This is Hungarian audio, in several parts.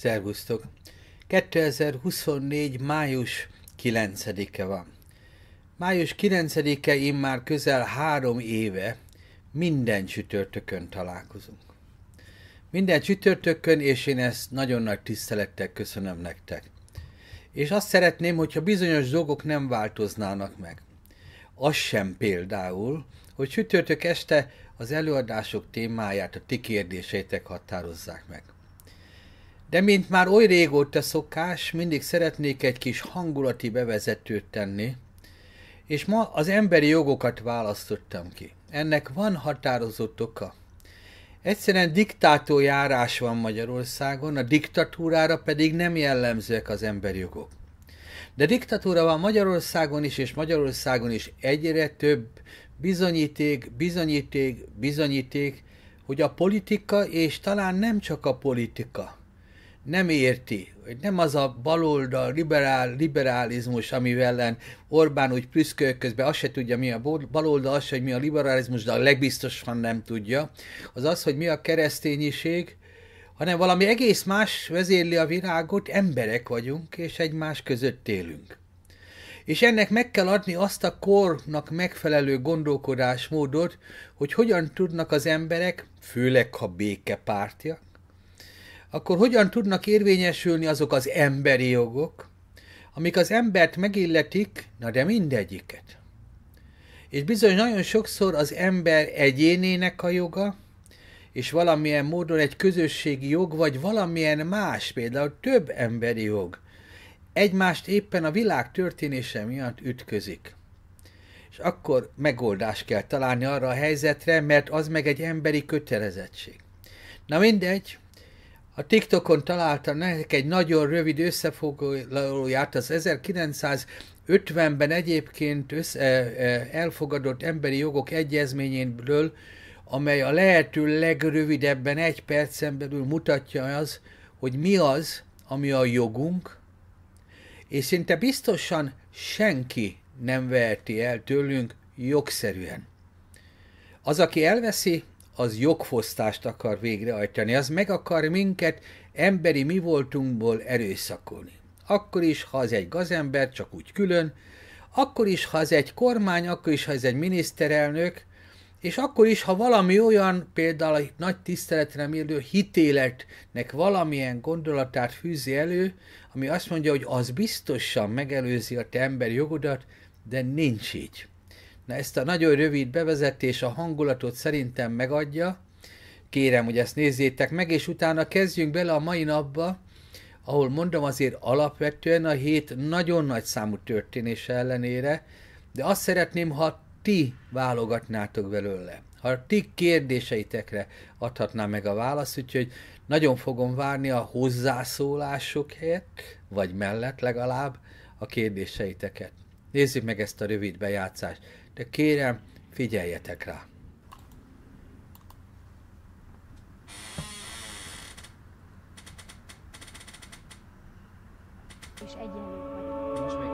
Szervusztok! 2024. május 9-e van. Május 9-e immár közel három éve minden csütörtökön találkozunk. Minden csütörtökön, és én ezt nagyon nagy tisztelettel köszönöm nektek. És azt szeretném, hogyha bizonyos dolgok nem változnának meg. Az sem például, hogy csütörtök este az előadások témáját a ti kérdéseitek határozzák meg. De mint már oly régóta szokás, mindig szeretnék egy kis hangulati bevezetőt tenni, és ma az emberi jogokat választottam ki. Ennek van határozott oka. Egyszerűen diktátójárás van Magyarországon, a diktatúrára pedig nem jellemzőek az emberi jogok. De diktatúra van Magyarországon is, és Magyarországon is egyre több bizonyíték, bizonyíték, bizonyíték, hogy a politika, és talán nem csak a politika, nem érti, hogy nem az a baloldal liberál, liberalizmus, amivel ellen Orbán úgy prüszköl közben, azt se tudja, mi a baloldal, azt se, hogy mi a liberalizmus, de a legbiztosan nem tudja, az az, hogy mi a keresztényiség, hanem valami egész más vezérli a virágot, emberek vagyunk, és egymás között élünk. És ennek meg kell adni azt a kornak megfelelő gondolkodásmódot, hogy hogyan tudnak az emberek, főleg ha békepártiak, akkor hogyan tudnak érvényesülni azok az emberi jogok, amik az embert megilletik, na de mindegyiket. És bizony nagyon sokszor az ember egyénének a joga, és valamilyen módon egy közösségi jog, vagy valamilyen más, például több emberi jog, egymást éppen a világ történése miatt ütközik. És akkor megoldást kell találni arra a helyzetre, mert az meg egy emberi kötelezettség. Na mindegy, a TikTokon találtam nekik egy nagyon rövid összefoglalóját az 1950-ben egyébként össze, e, e, elfogadott emberi jogok egyezményéből, amely a lehető legrövidebben, egy percen belül mutatja az, hogy mi az, ami a jogunk, és szinte biztosan senki nem veheti el tőlünk jogszerűen. Az, aki elveszi, az jogfosztást akar végrehajtani, az meg akar minket emberi mi voltunkból erőszakolni. Akkor is, ha az egy gazember, csak úgy külön, akkor is, ha ez egy kormány, akkor is, ha ez egy miniszterelnök, és akkor is, ha valami olyan, például egy nagy tiszteletre mérő hitéletnek valamilyen gondolatát fűzi elő, ami azt mondja, hogy az biztosan megelőzi a te emberi jogodat, de nincs így. Na ezt a nagyon rövid bevezetés a hangulatot szerintem megadja. Kérem, hogy ezt nézzétek meg, és utána kezdjünk bele a mai napba, ahol mondom azért alapvetően a hét nagyon nagy számú történése ellenére, de azt szeretném, ha ti válogatnátok belőle. Ha ti kérdéseitekre adhatná meg a választ, úgyhogy nagyon fogom várni a hozzászólások helyett, vagy mellett legalább a kérdéseiteket. Nézzük meg ezt a rövid bejátszást de kérem, figyeljetek rá.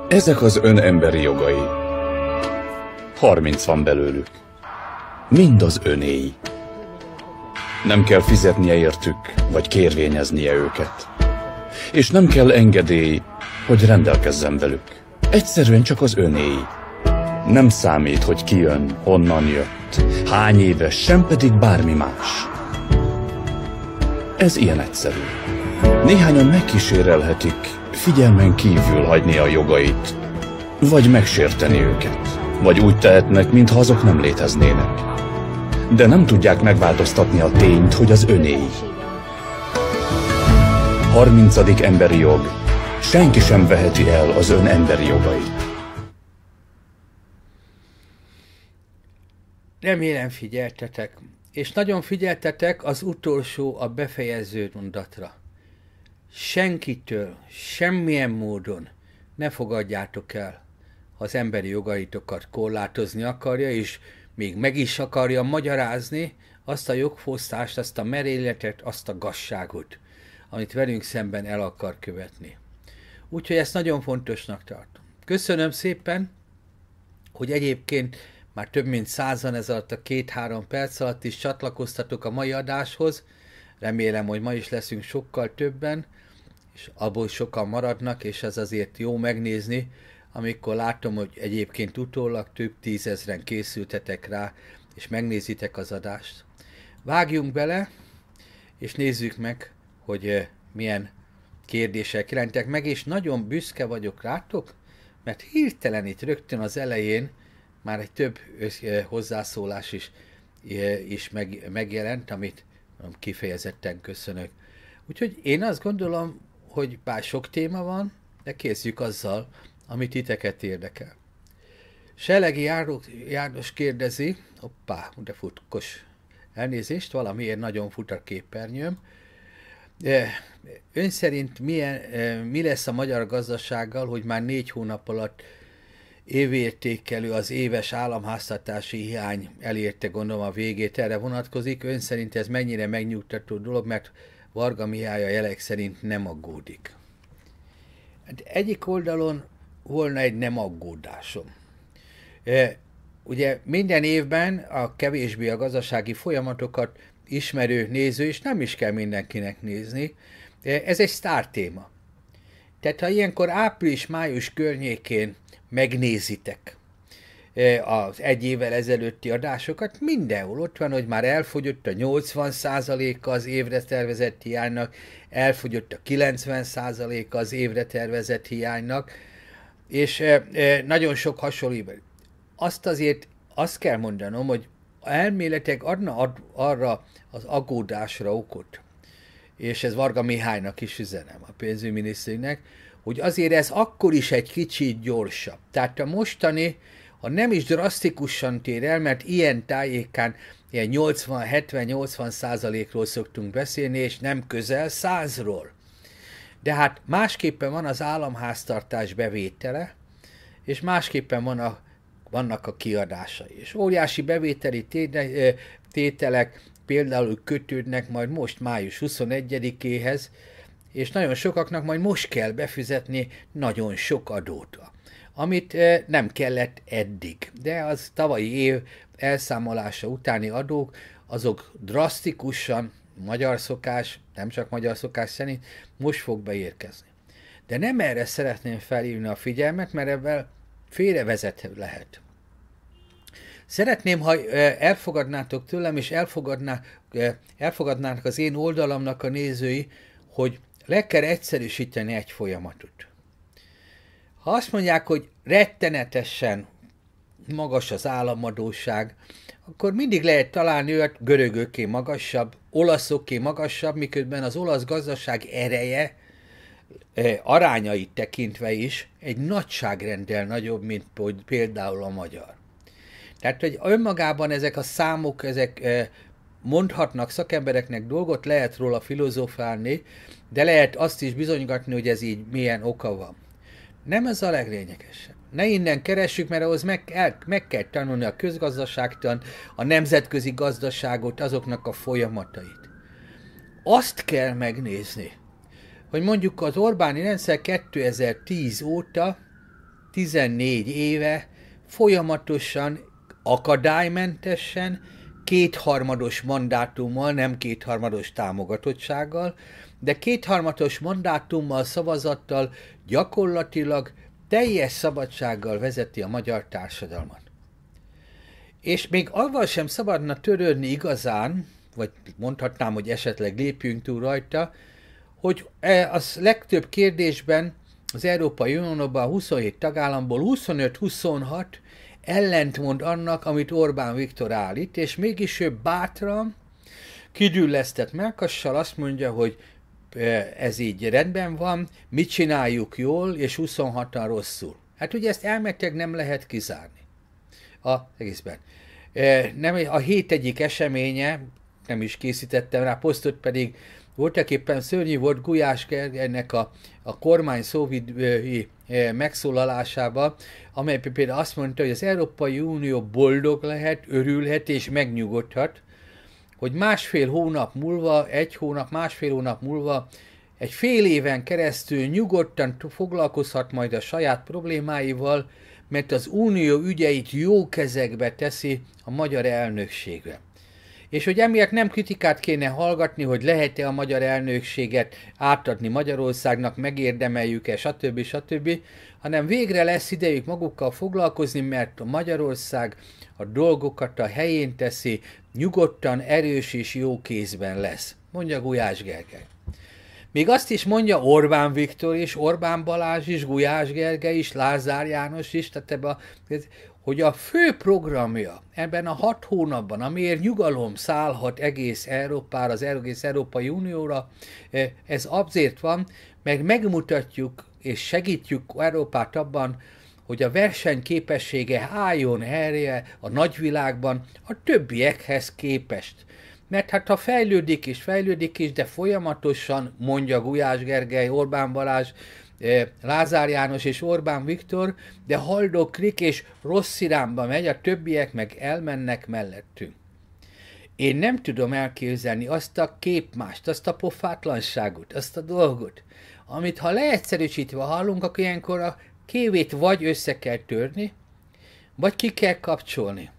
Ezek az önemberi jogai. 30 van belőlük. Mind az önéi. Nem kell fizetnie értük, vagy kérvényeznie őket. És nem kell engedély, hogy rendelkezzen velük. Egyszerűen csak az önéi. Nem számít, hogy ki jön, honnan jött, hány éves, sem pedig bármi más. Ez ilyen egyszerű. Néhányan megkísérelhetik figyelmen kívül hagyni a jogait, vagy megsérteni őket, vagy úgy tehetnek, mintha azok nem léteznének. De nem tudják megváltoztatni a tényt, hogy az önéi. 30. emberi jog. Senki sem veheti el az ön emberi jogait. Remélem figyeltetek, és nagyon figyeltetek az utolsó, a befejező mondatra. Senkitől, semmilyen módon ne fogadjátok el, ha az emberi jogaitokat korlátozni akarja, és még meg is akarja magyarázni azt a jogfosztást, azt a merényletet, azt a gasságot, amit velünk szemben el akar követni. Úgyhogy ezt nagyon fontosnak tartom. Köszönöm szépen, hogy egyébként már több mint százan ez alatt a két-három perc alatt is csatlakoztatok a mai adáshoz. Remélem, hogy ma is leszünk sokkal többen, és abból sokan maradnak, és ez azért jó megnézni, amikor látom, hogy egyébként utólag több tízezren készültetek rá, és megnézitek az adást. Vágjunk bele, és nézzük meg, hogy eh, milyen kérdések jelentek meg, és nagyon büszke vagyok rátok, mert hirtelen itt rögtön az elején már egy több eh, hozzászólás is, eh, is meg, megjelent, amit eh, kifejezetten köszönök. Úgyhogy én azt gondolom, hogy bár sok téma van, de kezdjük azzal, amit titeket érdekel. Selegi János kérdezi, hoppá, de futkos elnézést, valamiért nagyon fut a képernyőm. Ön szerint milyen, mi lesz a magyar gazdasággal, hogy már négy hónap alatt évértékelő az éves államháztartási hiány elérte gondolom a végét, erre vonatkozik. Ön szerint ez mennyire megnyugtató dolog, mert Varga Mihály a jelek szerint nem aggódik. Hát egyik oldalon volna egy nem aggódásom. E, ugye minden évben a kevésbé a gazdasági folyamatokat ismerő néző, és nem is kell mindenkinek nézni, e, ez egy sztár téma. Tehát ha ilyenkor április-május környékén megnézitek e, az egy évvel ezelőtti adásokat, mindenhol ott van, hogy már elfogyott a 80%-a az évre tervezett hiánynak, elfogyott a 90%-a az évre tervezett hiánynak, és e, e, nagyon sok hasonló. Azt azért azt kell mondanom, hogy elméletek adna ad, arra az agódásra okot, és ez Varga Mihálynak is üzenem, a pénzügyminisztérinek, hogy azért ez akkor is egy kicsit gyorsabb. Tehát a mostani, ha nem is drasztikusan tér el, mert ilyen tájékán ilyen 80-70-80 százalékról szoktunk beszélni, és nem közel százról. De hát másképpen van az államháztartás bevétele, és másképpen van a, vannak a kiadásai. És óriási bevételi tételek például kötődnek majd most május 21-éhez, és nagyon sokaknak majd most kell befizetni nagyon sok adót, amit eh, nem kellett eddig. De az tavalyi év elszámolása utáni adók, azok drasztikusan magyar szokás, nem csak magyar szokás szerint, most fog beérkezni. De nem erre szeretném felírni a figyelmet, mert ebben félrevezető lehet. Szeretném, ha eh, elfogadnátok tőlem, és elfogadnák eh, elfogadnának az én oldalamnak a nézői, hogy le kell egyszerűsíteni egy folyamatot. Ha azt mondják, hogy rettenetesen magas az államadóság, akkor mindig lehet találni olyat görögöké magasabb, olaszoké magasabb, miközben az olasz gazdaság ereje, eh, arányait tekintve is egy nagyságrendel nagyobb, mint például a magyar. Tehát, hogy önmagában ezek a számok, ezek eh, mondhatnak szakembereknek dolgot, lehet róla filozofálni, de lehet azt is bizonygatni, hogy ez így milyen oka van. Nem ez a leglényegesebb. Ne innen keressük, mert ahhoz meg, el, meg kell tanulni a közgazdaságtan, a nemzetközi gazdaságot, azoknak a folyamatait. Azt kell megnézni, hogy mondjuk az Orbáni rendszer 2010 óta, 14 éve folyamatosan, akadálymentesen, kétharmados mandátummal, nem kétharmados támogatottsággal de kétharmatos mandátummal, szavazattal gyakorlatilag teljes szabadsággal vezeti a magyar társadalmat. És még avval sem szabadna törődni igazán, vagy mondhatnám, hogy esetleg lépjünk túl rajta, hogy e, az legtöbb kérdésben az Európai Unióban 27 tagállamból 25-26 ellentmond annak, amit Orbán Viktor állít, és mégis ő bátran, kidüllesztett melkassal azt mondja, hogy ez így rendben van, mit csináljuk jól, és 26-an rosszul. Hát ugye ezt elméletileg nem lehet kizárni a egészben. Nem, a hét egyik eseménye, nem is készítettem rá posztot, pedig voltak éppen szörnyű volt Gulyás ennek a, a kormány szóvidői megszólalásába, amely például azt mondta, hogy az Európai Unió boldog lehet, örülhet és megnyugodhat, hogy másfél hónap múlva, egy hónap, másfél hónap múlva, egy fél éven keresztül nyugodtan foglalkozhat majd a saját problémáival, mert az unió ügyeit jó kezekbe teszi a magyar elnökségre és hogy emiatt nem kritikát kéne hallgatni, hogy lehet-e a magyar elnökséget átadni Magyarországnak, megérdemeljük-e, stb. stb., hanem végre lesz idejük magukkal foglalkozni, mert a Magyarország a dolgokat a helyén teszi, nyugodtan, erős és jó kézben lesz, mondja Gulyás Gergely. Még azt is mondja Orbán Viktor is, Orbán Balázs is, Gulyás Gergely is, Lázár János is, tehát ebbe a, hogy a fő programja ebben a hat hónapban, amiért nyugalom szállhat egész Európára, az egész Európai Unióra, e, ez azért van, mert megmutatjuk és segítjük Európát abban, hogy a versenyképessége álljon erre a nagyvilágban a többiekhez képest. Mert hát ha fejlődik és fejlődik is, de folyamatosan, mondja Gulyás Gergely, Orbán Balázs, Lázár János és Orbán Viktor, de Krik és rossz irányba megy, a többiek meg elmennek mellettünk. Én nem tudom elképzelni azt a képmást, azt a pofátlanságot, azt a dolgot, amit ha leegyszerűsítve hallunk, akkor ilyenkor a kévét vagy össze kell törni, vagy ki kell kapcsolni.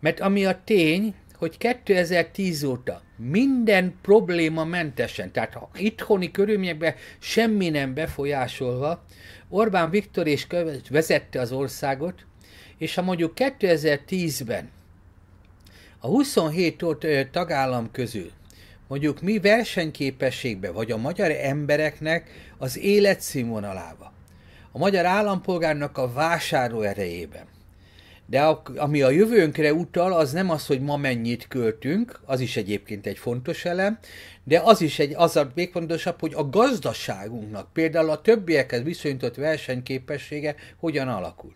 Mert ami a tény, hogy 2010 óta minden probléma mentesen, tehát ha itthoni körülményekben semmi nem befolyásolva, Orbán Viktor és vezette az országot, és ha mondjuk 2010-ben a 27 tagállam közül mondjuk mi versenyképességbe, vagy a magyar embereknek az életszínvonalába, a magyar állampolgárnak a vásárló erejében, de a, ami a jövőnkre utal, az nem az, hogy ma mennyit költünk, az is egyébként egy fontos elem, de az is egy, az a még fontosabb, hogy a gazdaságunknak, például a többiekhez viszonyított versenyképessége hogyan alakult.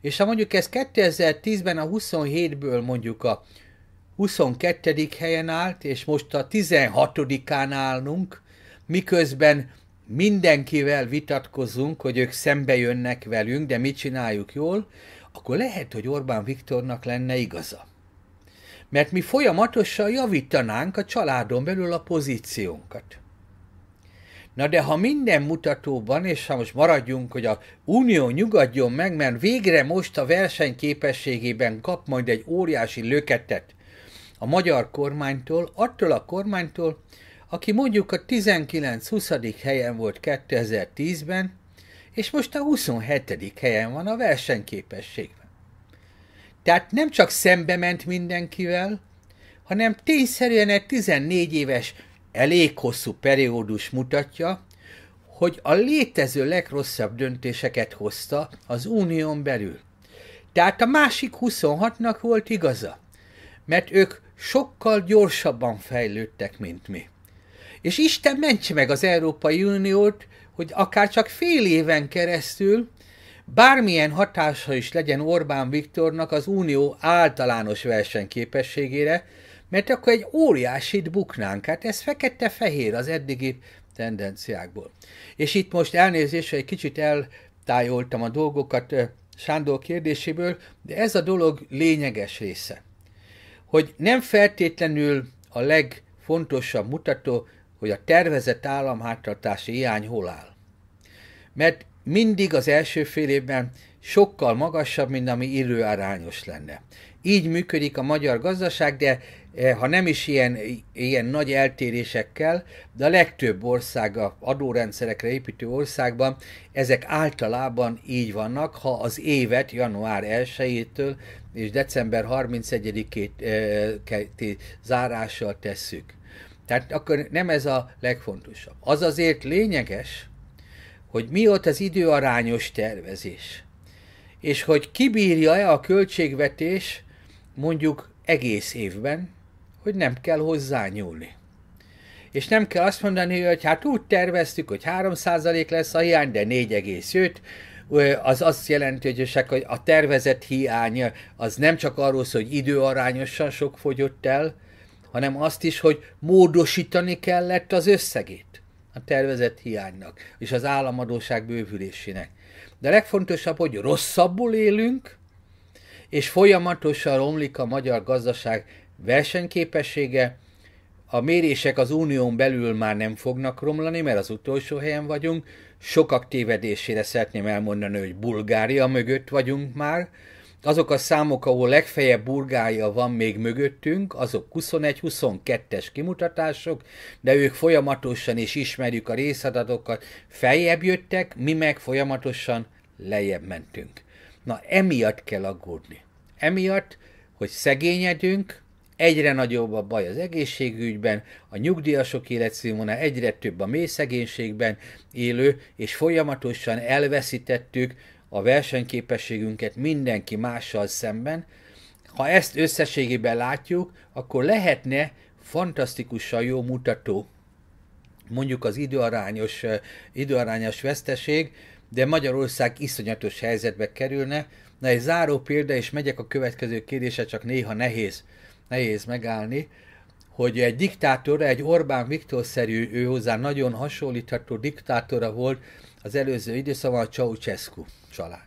És ha mondjuk ez 2010-ben a 27-ből mondjuk a 22. helyen állt, és most a 16-án állunk, miközben mindenkivel vitatkozunk, hogy ők szembe jönnek velünk, de mit csináljuk jól, akkor lehet, hogy Orbán Viktornak lenne igaza. Mert mi folyamatosan javítanánk a családon belül a pozíciónkat. Na de ha minden mutatóban, és ha most maradjunk, hogy a Unió nyugodjon meg, mert végre most a versenyképességében kap majd egy óriási löketet a magyar kormánytól, attól a kormánytól, aki mondjuk a 19-20. helyen volt 2010-ben, és most a 27. helyen van a versenyképességben. Tehát nem csak szembe ment mindenkivel, hanem tényszerűen egy 14 éves, elég hosszú periódus mutatja, hogy a létező legrosszabb döntéseket hozta az unión belül. Tehát a másik 26-nak volt igaza, mert ők sokkal gyorsabban fejlődtek, mint mi. És Isten mentse meg az Európai Uniót, hogy akár csak fél éven keresztül bármilyen hatása is legyen Orbán Viktornak az unió általános versenyképességére, mert akkor egy óriásit buknánk. Hát ez fekete-fehér az eddigi tendenciákból. És itt most elnézésre egy kicsit eltájoltam a dolgokat Sándor kérdéséből, de ez a dolog lényeges része. Hogy nem feltétlenül a legfontosabb mutató hogy a tervezett államháztartási hiány hol áll. Mert mindig az első fél évben sokkal magasabb, mint ami időarányos lenne. Így működik a magyar gazdaság, de eh, ha nem is ilyen, ilyen nagy eltérésekkel, de a legtöbb ország, a adórendszerekre építő országban ezek általában így vannak, ha az évet január 1-től és december 31-ét eh, zárással tesszük. Tehát akkor nem ez a legfontosabb. Az azért lényeges, hogy mi ott az időarányos tervezés, és hogy kibírja-e a költségvetés mondjuk egész évben, hogy nem kell hozzá nyúlni. És nem kell azt mondani, hogy hát úgy terveztük, hogy 3% lesz a hiány, de 4,5, az azt jelenti, hogy a tervezett hiány az nem csak arról szól, hogy időarányosan sok fogyott el, hanem azt is, hogy módosítani kellett az összegét a tervezett hiánynak és az államadóság bővülésének. De legfontosabb, hogy rosszabbul élünk, és folyamatosan romlik a magyar gazdaság versenyképessége, a mérések az unión belül már nem fognak romlani, mert az utolsó helyen vagyunk. Sokak tévedésére szeretném elmondani, hogy Bulgária mögött vagyunk már, azok a számok, ahol legfeljebb burgája van még mögöttünk, azok 21-22-es kimutatások, de ők folyamatosan és ismerjük a részadatokat, feljebb jöttek, mi meg folyamatosan lejjebb mentünk. Na emiatt kell aggódni. Emiatt, hogy szegényedünk, egyre nagyobb a baj az egészségügyben, a nyugdíjasok életszínvona egyre több a mély szegénységben élő, és folyamatosan elveszítettük a versenyképességünket mindenki mással szemben, ha ezt összességében látjuk, akkor lehetne fantasztikusan jó mutató, mondjuk az időarányos, időarányos veszteség, de Magyarország iszonyatos helyzetbe kerülne. Na egy záró példa, és megyek a következő kérdése, csak néha nehéz, nehéz megállni, hogy egy diktátor egy Orbán Viktor-szerű, ő hozzá nagyon hasonlítható diktátora volt, az előző időszakban a Ceausescu család.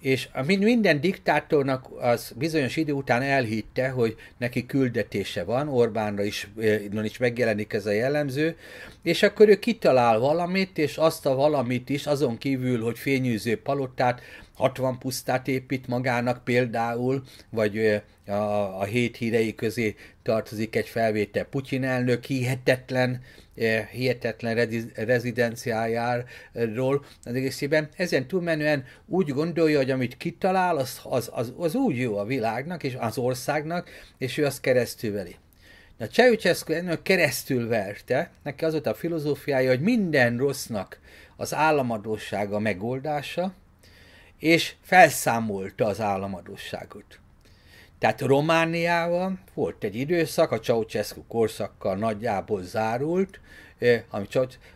És minden diktátornak az bizonyos idő után elhitte, hogy neki küldetése van, Orbánra is, eh, is megjelenik ez a jellemző, és akkor ő kitalál valamit, és azt a valamit is, azon kívül, hogy fényűző palotát, 60 pusztát épít magának például, vagy eh, a, a hét hírei közé tartozik egy felvétel Putyin elnök, hihetetlen Eh, hihetetlen rezidenciájáról az egészében. Ezen túlmenően úgy gondolja, hogy amit kitalál, az, az, az, az úgy jó a világnak és az országnak, és ő azt keresztülveli. Na Ceausescu ennél keresztül verte, neki az volt a filozófiája, hogy minden rossznak az államadósága megoldása, és felszámolta az államadóságot. Tehát Romániában volt egy időszak, a Ceausescu korszakkal nagyjából zárult, eh,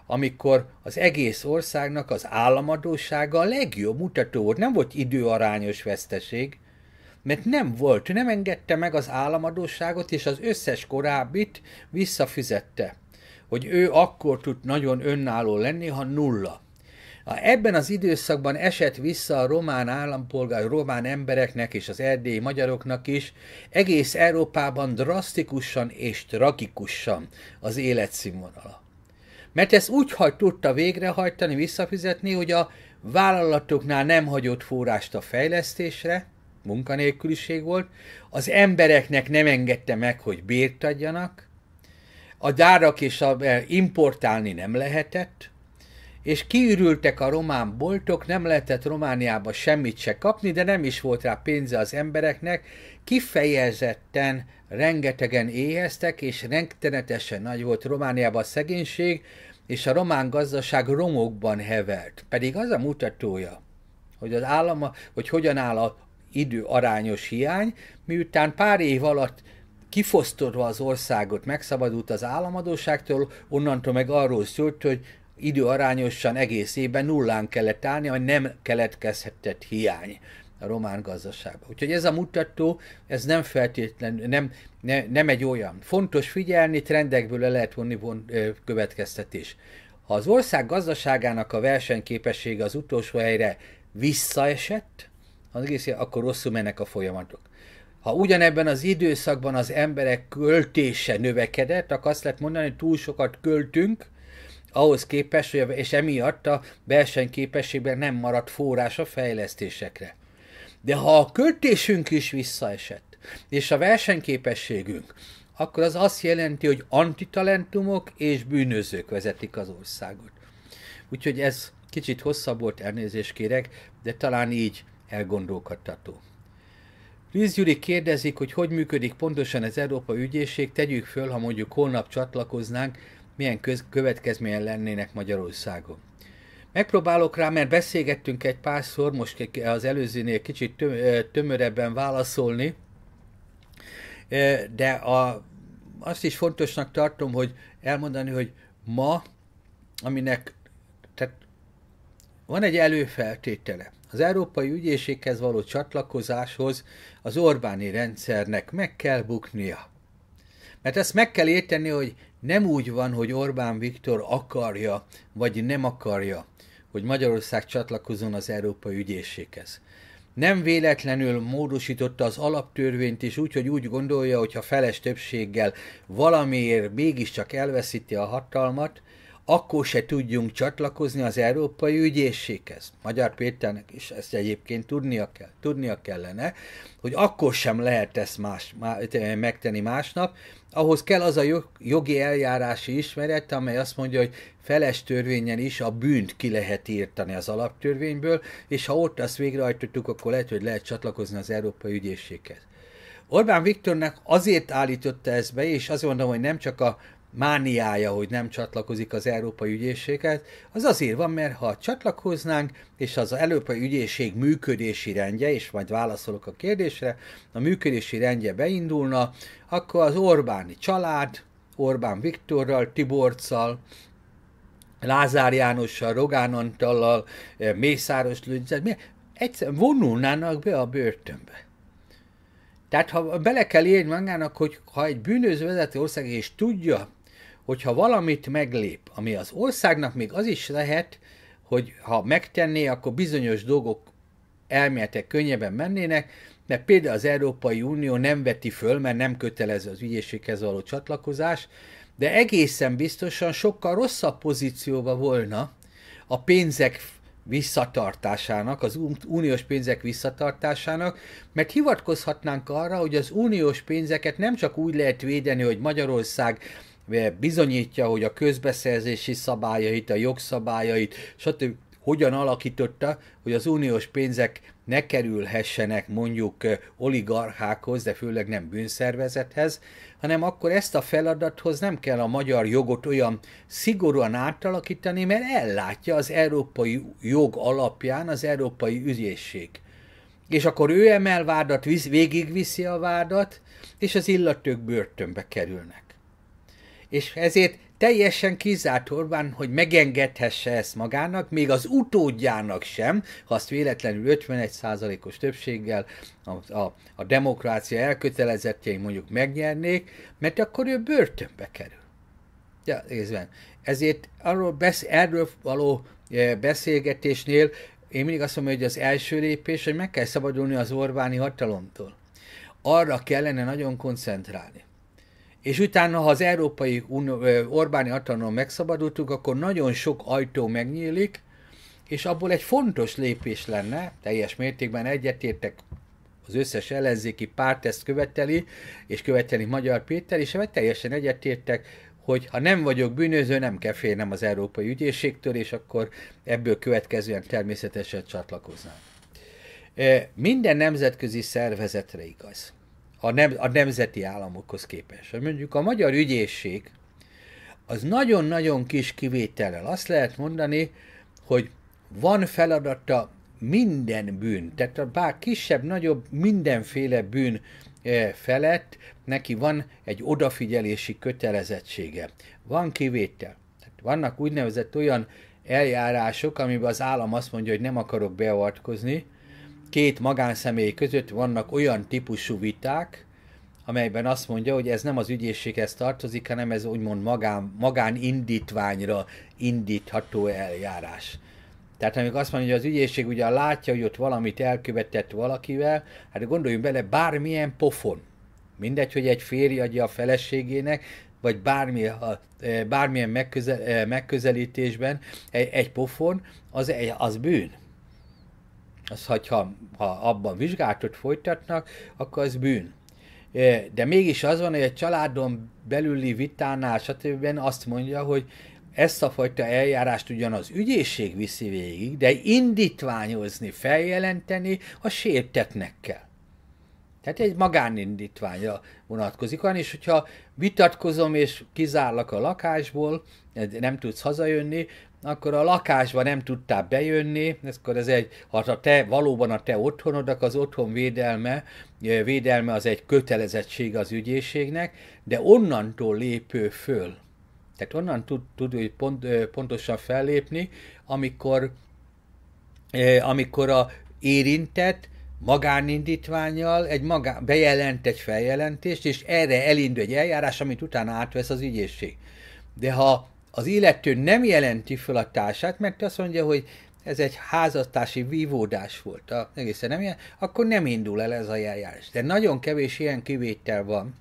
amikor az egész országnak az államadósága a legjobb mutató volt. Nem volt időarányos veszteség, mert nem volt, nem engedte meg az államadóságot, és az összes korábbit visszafizette. Hogy ő akkor tud nagyon önálló lenni, ha nulla. Ebben az időszakban esett vissza a román állampolgár, román embereknek és az erdélyi magyaroknak is egész Európában drasztikusan és tragikusan az életszínvonala. Mert ezt úgy hagy tudta végrehajtani, visszafizetni, hogy a vállalatoknál nem hagyott forrást a fejlesztésre, munkanélküliség volt, az embereknek nem engedte meg, hogy bért adjanak, a gyárak és a, eh, importálni nem lehetett, és kiürültek a román boltok, nem lehetett Romániába semmit se kapni, de nem is volt rá pénze az embereknek, kifejezetten rengetegen éheztek, és rengtenetesen nagy volt Romániában a szegénység, és a román gazdaság romokban hevert. Pedig az a mutatója, hogy az állama, hogy hogyan áll a idő arányos hiány, miután pár év alatt kifosztodva az országot megszabadult az államadóságtól, onnantól meg arról szólt, hogy időarányosan egész évben nullán kellett állni, ami nem keletkezhetett hiány a román gazdaságban. Úgyhogy ez a mutató, ez nem feltétlenül, nem, ne, nem egy olyan. Fontos figyelni, trendekből le lehet vonni von, ö, következtetés. Ha az ország gazdaságának a versenyképessége az utolsó helyre visszaesett, az egész, akkor rosszul mennek a folyamatok. Ha ugyanebben az időszakban az emberek költése növekedett, akkor azt lehet mondani, hogy túl sokat költünk, ahhoz képest, hogy és emiatt a versenyképességben nem maradt forrás a fejlesztésekre. De ha a költésünk is visszaesett, és a versenyképességünk, akkor az azt jelenti, hogy antitalentumok és bűnözők vezetik az országot. Úgyhogy ez kicsit hosszabb volt, elnézést kérek, de talán így elgondolkodható. Liz Gyuri kérdezik, hogy hogy működik pontosan az Európa ügyészség, tegyük föl, ha mondjuk holnap csatlakoznánk, milyen köz- következménye lennének Magyarországon. Megpróbálok rá, mert beszélgettünk egy párszor, most az előzőnél kicsit töm- tömörebben válaszolni, de a, azt is fontosnak tartom, hogy elmondani, hogy ma, aminek tehát van egy előfeltétele. Az Európai Ügyészséghez való csatlakozáshoz az Orbáni rendszernek meg kell buknia. Mert ezt meg kell érteni, hogy nem úgy van, hogy Orbán Viktor akarja, vagy nem akarja, hogy Magyarország csatlakozzon az Európai Ügyészséghez. Nem véletlenül módosította az alaptörvényt is úgy, hogy úgy gondolja, hogy ha feles többséggel valamiért mégiscsak elveszíti a hatalmat, akkor se tudjunk csatlakozni az Európai Ügyészséghez. Magyar Péternek is ezt egyébként tudnia, kell, tudnia kellene, hogy akkor sem lehet ezt más, má, megtenni másnap. Ahhoz kell az a jogi eljárási ismeret, amely azt mondja, hogy feles törvényen is a bűnt ki lehet írtani az alaptörvényből, és ha ott azt végrehajtottuk, akkor lehet, hogy lehet csatlakozni az Európai Ügyészséghez. Orbán Viktornak azért állította ezt be, és azt mondom, hogy nem csak a mániája, hogy nem csatlakozik az Európai Ügyészséghez, az azért van, mert ha csatlakoznánk, és az Európai Ügyészség működési rendje, és majd válaszolok a kérdésre, a működési rendje beindulna, akkor az Orbáni család, Orbán Viktorral, Tiborccal, Lázár Jánossal, Rogán Antallal, Mészáros Lőzzel, egyszerűen vonulnának be a börtönbe. Tehát ha bele kell írni magának, hogy ha egy bűnöző vezető ország és tudja, hogyha valamit meglép, ami az országnak még az is lehet, hogy ha megtenné, akkor bizonyos dolgok elméletek könnyebben mennének, mert például az Európai Unió nem veti föl, mert nem kötelező az ügyészséghez való csatlakozás, de egészen biztosan sokkal rosszabb pozícióba volna a pénzek visszatartásának, az uniós pénzek visszatartásának, mert hivatkozhatnánk arra, hogy az uniós pénzeket nem csak úgy lehet védeni, hogy Magyarország bizonyítja, hogy a közbeszerzési szabályait, a jogszabályait, stb. hogyan alakította, hogy az uniós pénzek ne kerülhessenek mondjuk oligarchákhoz, de főleg nem bűnszervezethez, hanem akkor ezt a feladathoz nem kell a magyar jogot olyan szigorúan átalakítani, mert ellátja az európai jog alapján az európai ügyészség. És akkor ő emel vádat, végigviszi a vádat, és az illetők börtönbe kerülnek és ezért teljesen kizárt Orbán, hogy megengedhesse ezt magának, még az utódjának sem, ha azt véletlenül 51%-os többséggel a, a, a demokrácia elkötelezettjei mondjuk megnyernék, mert akkor ő börtönbe kerül. Ja, nézve. Ezért arról besz, erről való eh, beszélgetésnél én mindig azt mondom, hogy az első lépés, hogy meg kell szabadulni az Orbáni hatalomtól. Arra kellene nagyon koncentrálni és utána, ha az Európai Orbáni hatalom megszabadultuk, akkor nagyon sok ajtó megnyílik, és abból egy fontos lépés lenne, teljes mértékben egyetértek az összes ellenzéki párt ezt követeli, és követeli Magyar Péter, és ebben teljesen egyetértek, hogy ha nem vagyok bűnöző, nem kell félnem az Európai Ügyészségtől, és akkor ebből következően természetesen csatlakoznám. Minden nemzetközi szervezetre igaz a, nem, a nemzeti államokhoz képest. Hát mondjuk a magyar ügyészség az nagyon-nagyon kis kivétellel azt lehet mondani, hogy van feladata minden bűn, tehát bár kisebb, nagyobb, mindenféle bűn eh, felett neki van egy odafigyelési kötelezettsége. Van kivétel. Tehát vannak úgynevezett olyan eljárások, amiben az állam azt mondja, hogy nem akarok beavatkozni, két magánszemély között vannak olyan típusú viták, amelyben azt mondja, hogy ez nem az ügyészséghez tartozik, hanem ez úgymond magán, magánindítványra indítható eljárás. Tehát amikor azt mondja, hogy az ügyészség ugye látja, hogy ott valamit elkövetett valakivel, hát gondoljunk bele, bármilyen pofon. Mindegy, hogy egy férj adja a feleségének, vagy bármi, e, bármilyen megközel, e, megközelítésben egy, egy pofon, az, az bűn az, hogyha, ha abban vizsgálatot folytatnak, akkor az bűn. De mégis az van, hogy egy családon belüli vitánál, stb. azt mondja, hogy ezt a fajta eljárást ugyanaz ügyészség viszi végig, de indítványozni, feljelenteni a sértetnek kell. Tehát egy magánindítványra vonatkozik. Olyan és hogyha vitatkozom és kizárlak a lakásból, nem tudsz hazajönni, akkor a lakásba nem tudtál bejönni, ez akkor ez egy, ha te valóban a te otthonodak, az otthon védelme, védelme az egy kötelezettség az ügyészségnek, de onnantól lépő föl. Tehát onnan tud, tud hogy pont, pontosan fellépni, amikor, amikor a érintett magánindítványjal egy magá, bejelent egy feljelentést, és erre elindul egy eljárás, amit utána átvesz az ügyészség. De ha az illető nem jelenti föl a társát, mert azt mondja, hogy ez egy házastási vívódás volt, a, egészen nem ilyen, akkor nem indul el ez a járás. De nagyon kevés ilyen kivétel van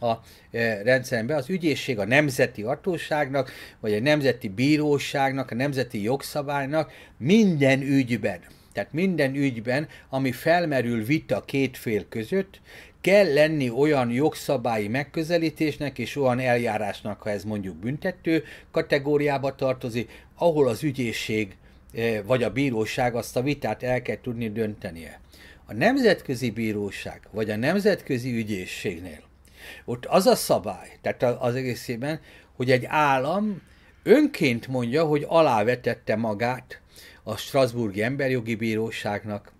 a e, rendszerben. Az ügyészség a nemzeti hatóságnak, vagy a nemzeti bíróságnak, a nemzeti jogszabálynak minden ügyben, tehát minden ügyben, ami felmerül vita két fél között, kell lenni olyan jogszabályi megközelítésnek és olyan eljárásnak, ha ez mondjuk büntető kategóriába tartozik, ahol az ügyészség eh, vagy a bíróság azt a vitát el kell tudni döntenie. A nemzetközi bíróság vagy a nemzetközi ügyészségnél ott az a szabály, tehát az egészében, hogy egy állam önként mondja, hogy alávetette magát a Strasburgi Emberjogi Bíróságnak,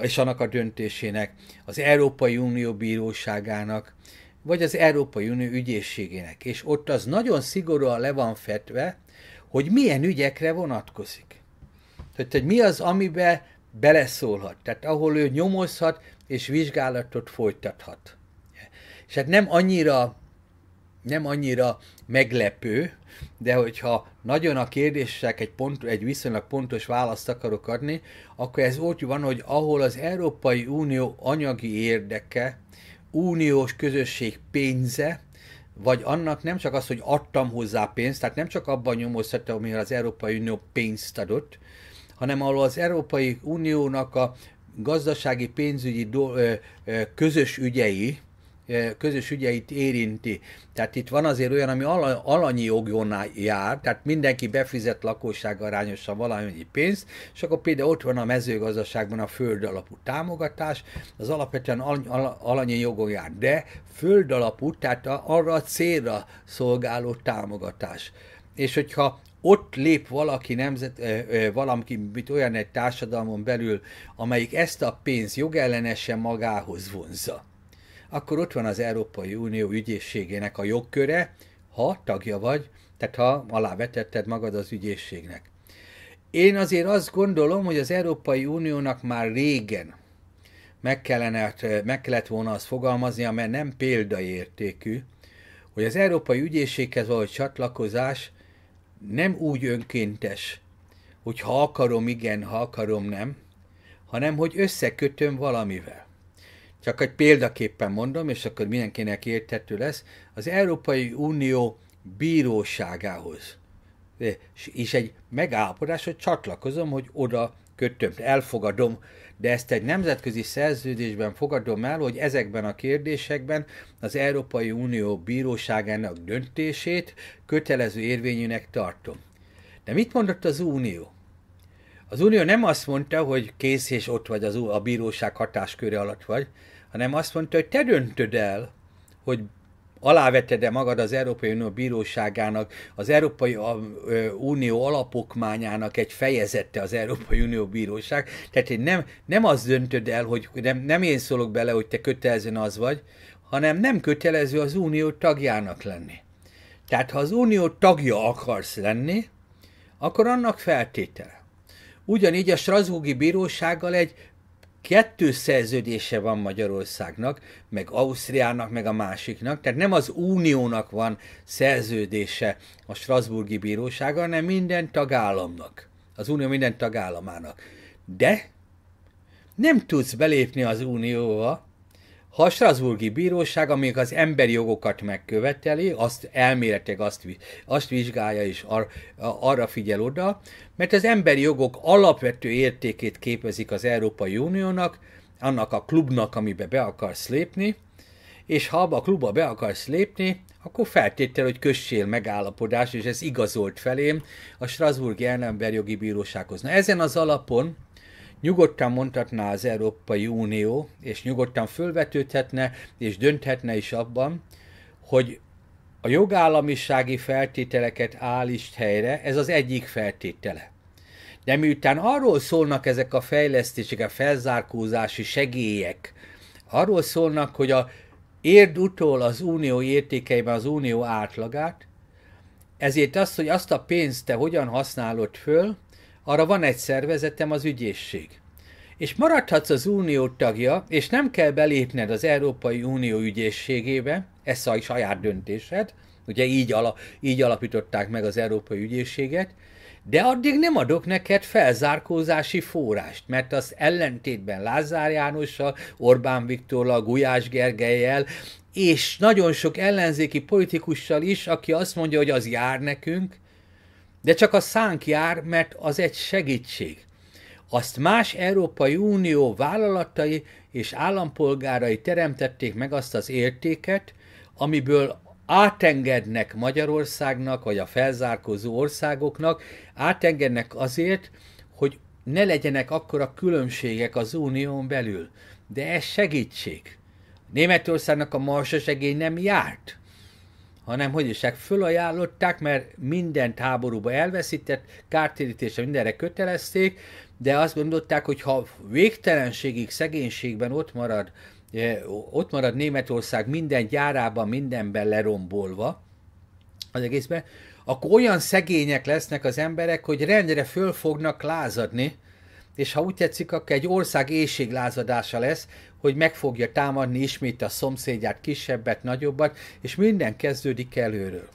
és annak a döntésének, az Európai Unió bíróságának, vagy az Európai Unió ügyészségének. És ott az nagyon szigorúan le van fetve, hogy milyen ügyekre vonatkozik. Tehát, hogy mi az, amiben beleszólhat. Tehát, ahol ő nyomozhat és vizsgálatot folytathat. És hát nem annyira, nem annyira meglepő, de hogyha nagyon a kérdések egy, pont, egy viszonylag pontos választ akarok adni, akkor ez úgy van, hogy ahol az Európai Unió anyagi érdeke, uniós közösség pénze, vagy annak nem csak az, hogy adtam hozzá pénzt, tehát nem csak abban nyomoztatom, amire az Európai Unió pénzt adott, hanem ahol az Európai Uniónak a gazdasági pénzügyi do, ö, ö, közös ügyei, közös ügyeit érinti. Tehát itt van azért olyan, ami alanyi jogon jár, tehát mindenki befizet lakosság arányosan valamennyi pénzt, és akkor például ott van a mezőgazdaságban a föld alapú támogatás, az alapvetően alanyi jogon jár, de föld alapú, tehát arra a célra szolgáló támogatás. És hogyha ott lép valaki nemzet, valaki, mit olyan egy társadalmon belül, amelyik ezt a pénzt jogellenesen magához vonza akkor ott van az Európai Unió ügyészségének a jogköre, ha tagja vagy, tehát ha alávetetted magad az ügyészségnek. Én azért azt gondolom, hogy az Európai Uniónak már régen meg, kellene, meg kellett volna azt fogalmaznia, mert nem példaértékű, hogy az Európai Ügyészséghez való csatlakozás nem úgy önkéntes, hogy ha akarom, igen, ha akarom, nem, hanem hogy összekötöm valamivel csak egy példaképpen mondom, és akkor mindenkinek érthető lesz, az Európai Unió bíróságához is eh, egy megállapodás, hogy csatlakozom, hogy oda kötöm, elfogadom, de ezt egy nemzetközi szerződésben fogadom el, hogy ezekben a kérdésekben az Európai Unió bíróságának döntését kötelező érvényűnek tartom. De mit mondott az Unió? Az Unió nem azt mondta, hogy kész és ott vagy az, a bíróság hatásköre alatt vagy, hanem azt mondta, hogy te döntöd el, hogy aláveted-e magad az Európai Unió Bíróságának, az Európai Unió alapokmányának egy fejezete az Európai Unió Bíróság. Tehát én nem, nem az döntöd el, hogy nem, nem én szólok bele, hogy te kötelezően az vagy, hanem nem kötelező az unió tagjának lenni. Tehát ha az unió tagja akarsz lenni, akkor annak feltétele. Ugyanígy a Strasburgi Bírósággal egy kettő szerződése van Magyarországnak, meg Ausztriának, meg a másiknak, tehát nem az uniónak van szerződése a Strasburgi Bírósága, hanem minden tagállamnak, az unió minden tagállamának. De nem tudsz belépni az unióba, ha a Strasburgi Bíróság, amíg az emberi jogokat megköveteli, azt elméletek azt, azt vizsgálja és ar, arra figyel oda, mert az emberi jogok alapvető értékét képezik az Európai Uniónak, annak a klubnak, amibe be akarsz lépni, és ha abba a klubba be akarsz lépni, akkor feltétel, hogy kössél megállapodás, és ez igazolt felém a Strasburgi Ellenberjogi Bírósághoz. Na ezen az alapon nyugodtan mondhatná az Európai Unió, és nyugodtan fölvetődhetne, és dönthetne is abban, hogy a jogállamisági feltételeket állítsd helyre, ez az egyik feltétele. De miután arról szólnak ezek a fejlesztések, a felzárkózási segélyek, arról szólnak, hogy a érd utol az unió értékeiben az unió átlagát, ezért azt, hogy azt a pénzt te hogyan használod föl, arra van egy szervezetem, az ügyészség. És maradhatsz az unió tagja, és nem kell belépned az Európai Unió ügyészségébe, ez a saját döntésed, ugye így, ala, így alapították meg az Európai Ügyészséget, de addig nem adok neked felzárkózási forrást, mert az ellentétben Lázár Jánossal, Orbán Viktorral, Gulyás Gergelyel, és nagyon sok ellenzéki politikussal is, aki azt mondja, hogy az jár nekünk, de csak a szánk jár, mert az egy segítség. Azt más Európai Unió vállalatai és állampolgárai teremtették meg azt az értéket, amiből átengednek Magyarországnak, vagy a felzárkózó országoknak, átengednek azért, hogy ne legyenek akkora különbségek az unión belül. De ez segítség. Németországnak a marsa segély nem járt hanem hogy is hát fölajánlották, mert minden táborúba elveszített, kártérítése mindenre kötelezték, de azt gondolták, hogy ha végtelenségig szegénységben ott marad, eh, ott marad Németország minden gyárában, mindenben lerombolva az egészben, akkor olyan szegények lesznek az emberek, hogy rendre föl fognak lázadni, és ha úgy tetszik, akkor egy ország lázadása lesz, hogy meg fogja támadni ismét a szomszédját, kisebbet, nagyobbat, és minden kezdődik előről.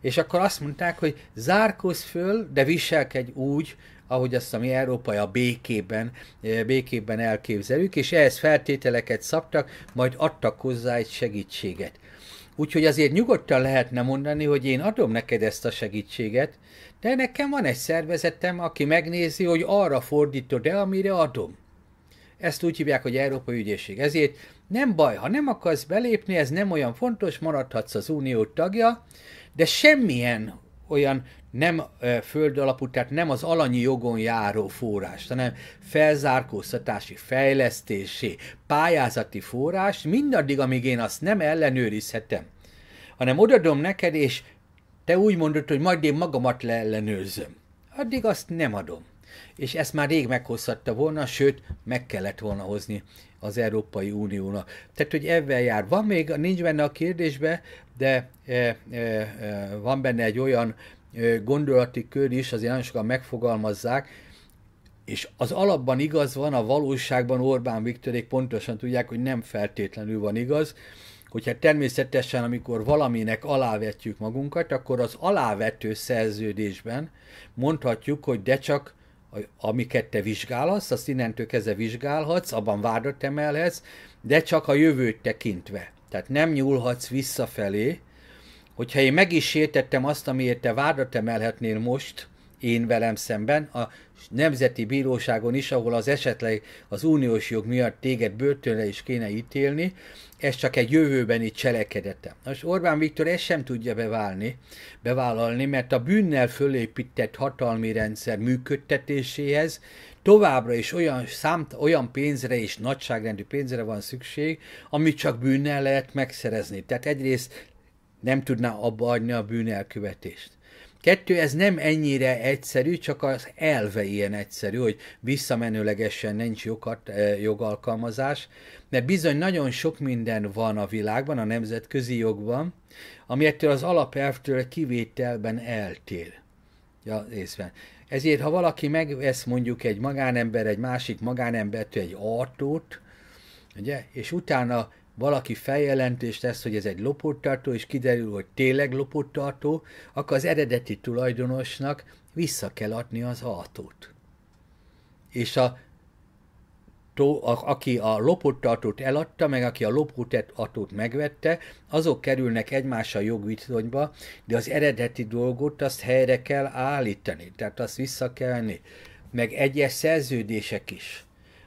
És akkor azt mondták, hogy zárkózz föl, de viselkedj úgy, ahogy azt a mi európai a békében, eh, békében elképzelük, és ehhez feltételeket szabtak, majd adtak hozzá egy segítséget. Úgyhogy azért nyugodtan lehetne mondani, hogy én adom neked ezt a segítséget, de nekem van egy szervezetem, aki megnézi, hogy arra fordítod-e, amire adom ezt úgy hívják, hogy Európai Ügyészség. Ezért nem baj, ha nem akarsz belépni, ez nem olyan fontos, maradhatsz az unió tagja, de semmilyen olyan nem föld alapú, tehát nem az alanyi jogon járó forrás, hanem felzárkóztatási, fejlesztési, pályázati forrás, mindaddig, amíg én azt nem ellenőrizhetem, hanem odadom neked, és te úgy mondod, hogy majd én magamat leellenőrzöm. Addig azt nem adom és ezt már rég meghozhatta volna, sőt, meg kellett volna hozni az Európai Uniónak. Tehát, hogy ebben jár. Van még, nincs benne a kérdésbe, de e, e, e, van benne egy olyan e, gondolati kör is, azért nagyon sokan megfogalmazzák, és az alapban igaz van, a valóságban Orbán Viktorék pontosan tudják, hogy nem feltétlenül van igaz, hogyha természetesen, amikor valaminek alávetjük magunkat, akkor az alávető szerződésben mondhatjuk, hogy de csak amiket te vizsgálhatsz, azt innentől kezdve vizsgálhatsz, abban vádat emelhetsz, de csak a jövőt tekintve. Tehát nem nyúlhatsz visszafelé, hogyha én meg is értettem azt, amiért te vádat emelhetnél most, én velem szemben, a Nemzeti Bíróságon is, ahol az esetleg az uniós jog miatt téged börtönre is kéne ítélni, ez csak egy jövőbeni cselekedete. Most Orbán Viktor ezt sem tudja beválni, bevállalni, mert a bűnnel fölépített hatalmi rendszer működtetéséhez továbbra is olyan, számt, olyan pénzre és nagyságrendű pénzre van szükség, amit csak bűnnel lehet megszerezni. Tehát egyrészt nem tudná abba adni a bűnelkövetést. Kettő, ez nem ennyire egyszerű, csak az elve ilyen egyszerű, hogy visszamenőlegesen nincs jogat, eh, jogalkalmazás, mert bizony nagyon sok minden van a világban, a nemzetközi jogban, ami ettől az alapelvtől kivételben eltér. Ja, észben. Ezért, ha valaki megvesz mondjuk egy magánember, egy másik magánembertől egy autót, ugye, és utána valaki feljelentést tesz, hogy ez egy lopott tartó és kiderül, hogy tényleg lopott tartó, akkor az eredeti tulajdonosnak vissza kell adni az autót. És a, tó, a aki a tartót eladta, meg aki a autót megvette, azok kerülnek egymással jogviszonyba, de az eredeti dolgot azt helyre kell állítani, tehát azt vissza kell venni. Meg egyes szerződések is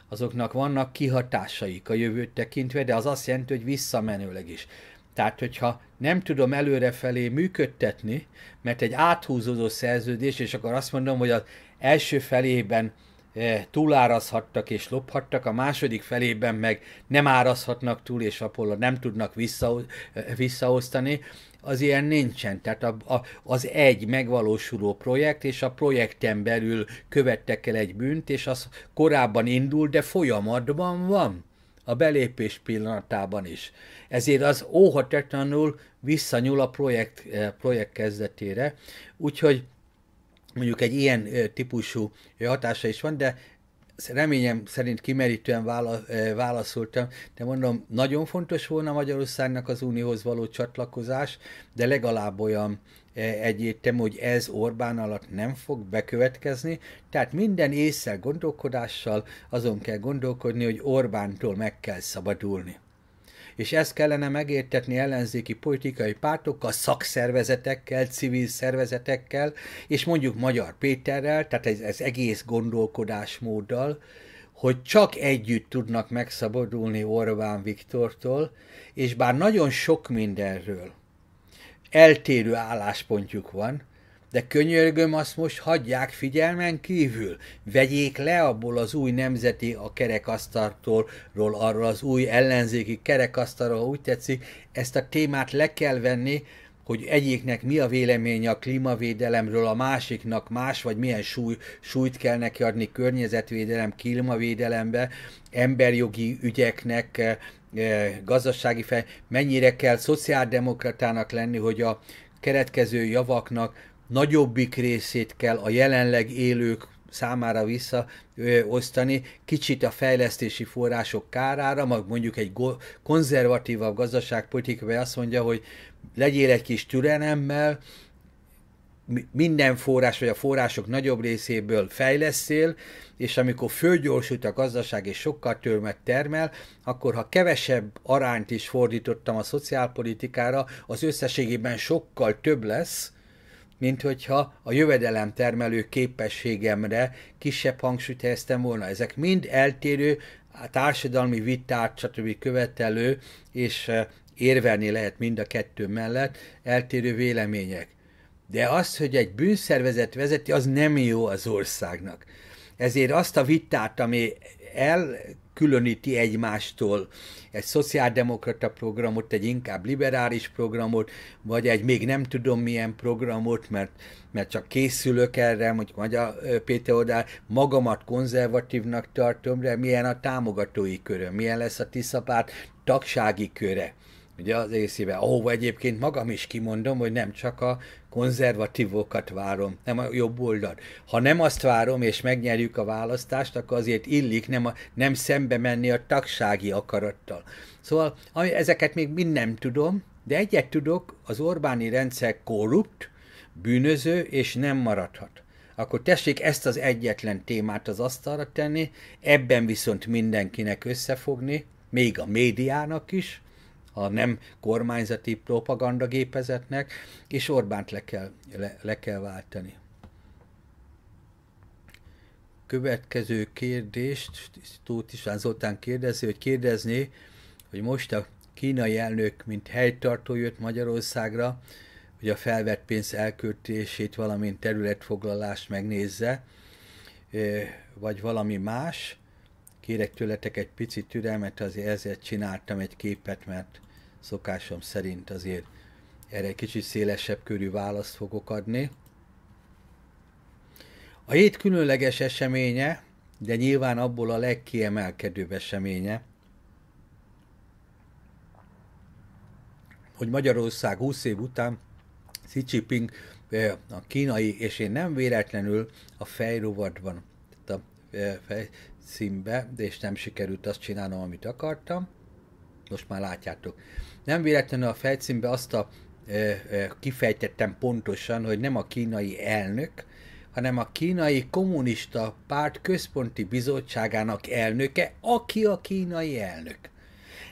azoknak vannak kihatásaik a jövőt tekintve, de az azt jelenti, hogy visszamenőleg is. Tehát, hogyha nem tudom előrefelé működtetni, mert egy áthúzódó szerződés, és akkor azt mondom, hogy az első felében eh, túlárazhattak és lophattak, a második felében meg nem árazhatnak túl, és Apollo nem tudnak vissza, eh, visszaosztani az ilyen nincsen. Tehát a, a, az egy megvalósuló projekt, és a projekten belül követtek el egy bűnt, és az korábban indul, de folyamatban van a belépés pillanatában is. Ezért az óhatatlanul visszanyúl a projekt, eh, projekt kezdetére, úgyhogy mondjuk egy ilyen eh, típusú hatása is van, de reményem szerint kimerítően vála, válaszoltam, de mondom, nagyon fontos volna Magyarországnak az Unióhoz való csatlakozás, de legalább olyan egyértelmű, hogy ez Orbán alatt nem fog bekövetkezni, tehát minden észre gondolkodással azon kell gondolkodni, hogy Orbántól meg kell szabadulni és ezt kellene megértetni ellenzéki politikai pártokkal, szakszervezetekkel, civil szervezetekkel, és mondjuk Magyar Péterrel, tehát ez, ez egész gondolkodásmóddal, hogy csak együtt tudnak megszabadulni Orbán Viktortól, és bár nagyon sok mindenről eltérő álláspontjuk van, de könyörgöm azt most hagyják figyelmen kívül. Vegyék le abból az új nemzeti a kerekasztaltól, arról az új ellenzéki kerekasztalról, úgy tetszik, ezt a témát le kell venni, hogy egyiknek mi a véleménye a klímavédelemről, a másiknak más, vagy milyen súly, súlyt kell neki adni környezetvédelem, klímavédelembe, emberjogi ügyeknek, eh, eh, gazdasági fel, mennyire kell szociáldemokratának lenni, hogy a keretkező javaknak nagyobbik részét kell a jelenleg élők számára visszaosztani, kicsit a fejlesztési források kárára, majd mondjuk egy konzervatívabb gazdaságpolitikai azt mondja, hogy legyél egy kis türelemmel, minden forrás, vagy a források nagyobb részéből fejleszél, és amikor fölgyorsult a gazdaság és sokkal törmet termel, akkor ha kevesebb arányt is fordítottam a szociálpolitikára, az összességében sokkal több lesz, mint hogyha a jövedelemtermelő képességemre kisebb hangsúlyt helyeztem volna. Ezek mind eltérő, a társadalmi vitát, stb. követelő, és eh, érvelni lehet mind a kettő mellett, eltérő vélemények. De az, hogy egy bűnszervezet vezeti, az nem jó az országnak. Ezért azt a vitát, ami el különíti egymástól egy szociáldemokrata programot, egy inkább liberális programot, vagy egy még nem tudom milyen programot, mert, mert csak készülök erre, mondjuk Magyar Péter oldal, magamat konzervatívnak tartom, de milyen a támogatói köröm, milyen lesz a Tiszapárt tagsági köre ugye az észébe, oh, egyébként magam is kimondom, hogy nem csak a konzervatívokat várom, nem a jobb oldalt. Ha nem azt várom, és megnyerjük a választást, akkor azért illik nem, a, nem szembe menni a tagsági akarattal. Szóval ami, ezeket még mind nem tudom, de egyet tudok, az Orbáni rendszer korrupt, bűnöző, és nem maradhat akkor tessék ezt az egyetlen témát az asztalra tenni, ebben viszont mindenkinek összefogni, még a médiának is, a nem kormányzati propagandagépezetnek, és Orbánt le kell, le, le kell váltani. Következő kérdést Tóth István Zoltán kérdezi, hogy kérdezni, hogy most a kínai elnök, mint helytartó jött Magyarországra, hogy a felvett pénz elköltését, valamint területfoglalást megnézze, vagy valami más. Kérek tőletek egy picit türelmet, azért ezért csináltam egy képet, mert szokásom szerint azért erre egy kicsit szélesebb körű választ fogok adni. A hét különleges eseménye, de nyilván abból a legkiemelkedőbb eseménye, hogy Magyarország 20 év után Xi Jinping eh, a kínai, és én nem véletlenül a fejrovadban, tehát a eh, fejszínbe, és nem sikerült azt csinálnom, amit akartam, most már látjátok. Nem véletlenül a felcímbe azt a ö, ö, kifejtettem pontosan, hogy nem a kínai elnök, hanem a kínai kommunista párt központi bizottságának elnöke, aki a kínai elnök.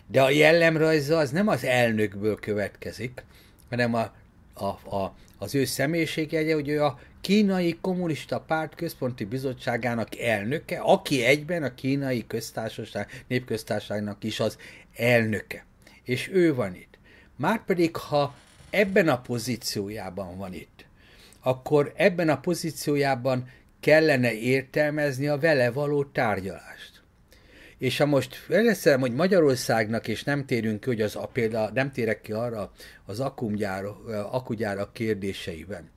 De a jellemrajza az nem az elnökből következik, hanem a, a, a, az ő személyiségjegye, hogy ő a kínai kommunista párt központi bizottságának elnöke, aki egyben a kínai köztársaság, népköztársaságnak is az elnöke. És ő van itt. Márpedig, ha ebben a pozíciójában van itt, akkor ebben a pozíciójában kellene értelmezni a vele való tárgyalást. És ha most feleszem, hogy Magyarországnak, és nem térünk ki, hogy az a példa, nem térek ki arra az akumgyár, akugyára kérdéseiben,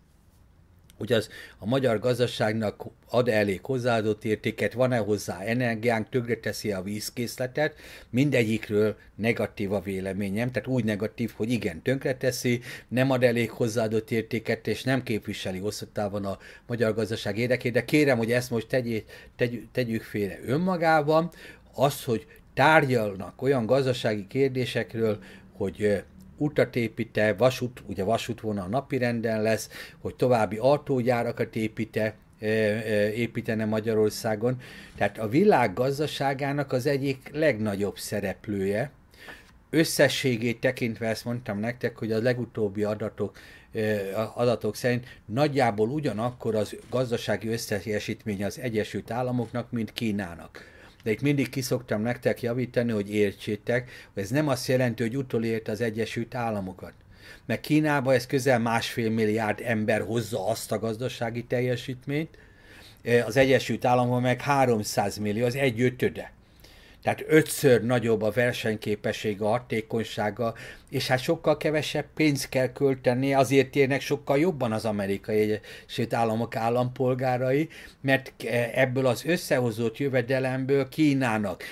hogy az a magyar gazdaságnak ad elég hozzáadott értéket, van-e hozzá energiánk, teszi a vízkészletet, mindegyikről negatív a véleményem, tehát úgy negatív, hogy igen, teszi, nem ad elég hozzáadott értéket, és nem képviseli hosszú távon a magyar gazdaság érdekét, de kérem, hogy ezt most tegyé, tegy, tegyük félre önmagában, az, hogy tárgyalnak olyan gazdasági kérdésekről, hogy utat építe, vasút, ugye vasútvonal napirenden lesz, hogy további autógyárakat építe, e, e, építene Magyarországon. Tehát a világ gazdaságának az egyik legnagyobb szereplője. Összességét tekintve ezt mondtam nektek, hogy a legutóbbi adatok, e, adatok szerint nagyjából ugyanakkor az gazdasági összesítmény az Egyesült Államoknak, mint Kínának de itt mindig kiszoktam nektek javítani, hogy értsétek, hogy ez nem azt jelenti, hogy utolért az Egyesült Államokat. Mert Kínába ez közel másfél milliárd ember hozza azt a gazdasági teljesítményt, az Egyesült Államokban meg 300 millió, az egy ötöde. Tehát ötször nagyobb a versenyképessége, a hatékonysága, és hát sokkal kevesebb pénzt kell költeni, azért érnek sokkal jobban az amerikai Egyesült Államok állampolgárai, mert ebből az összehozott jövedelemből Kínának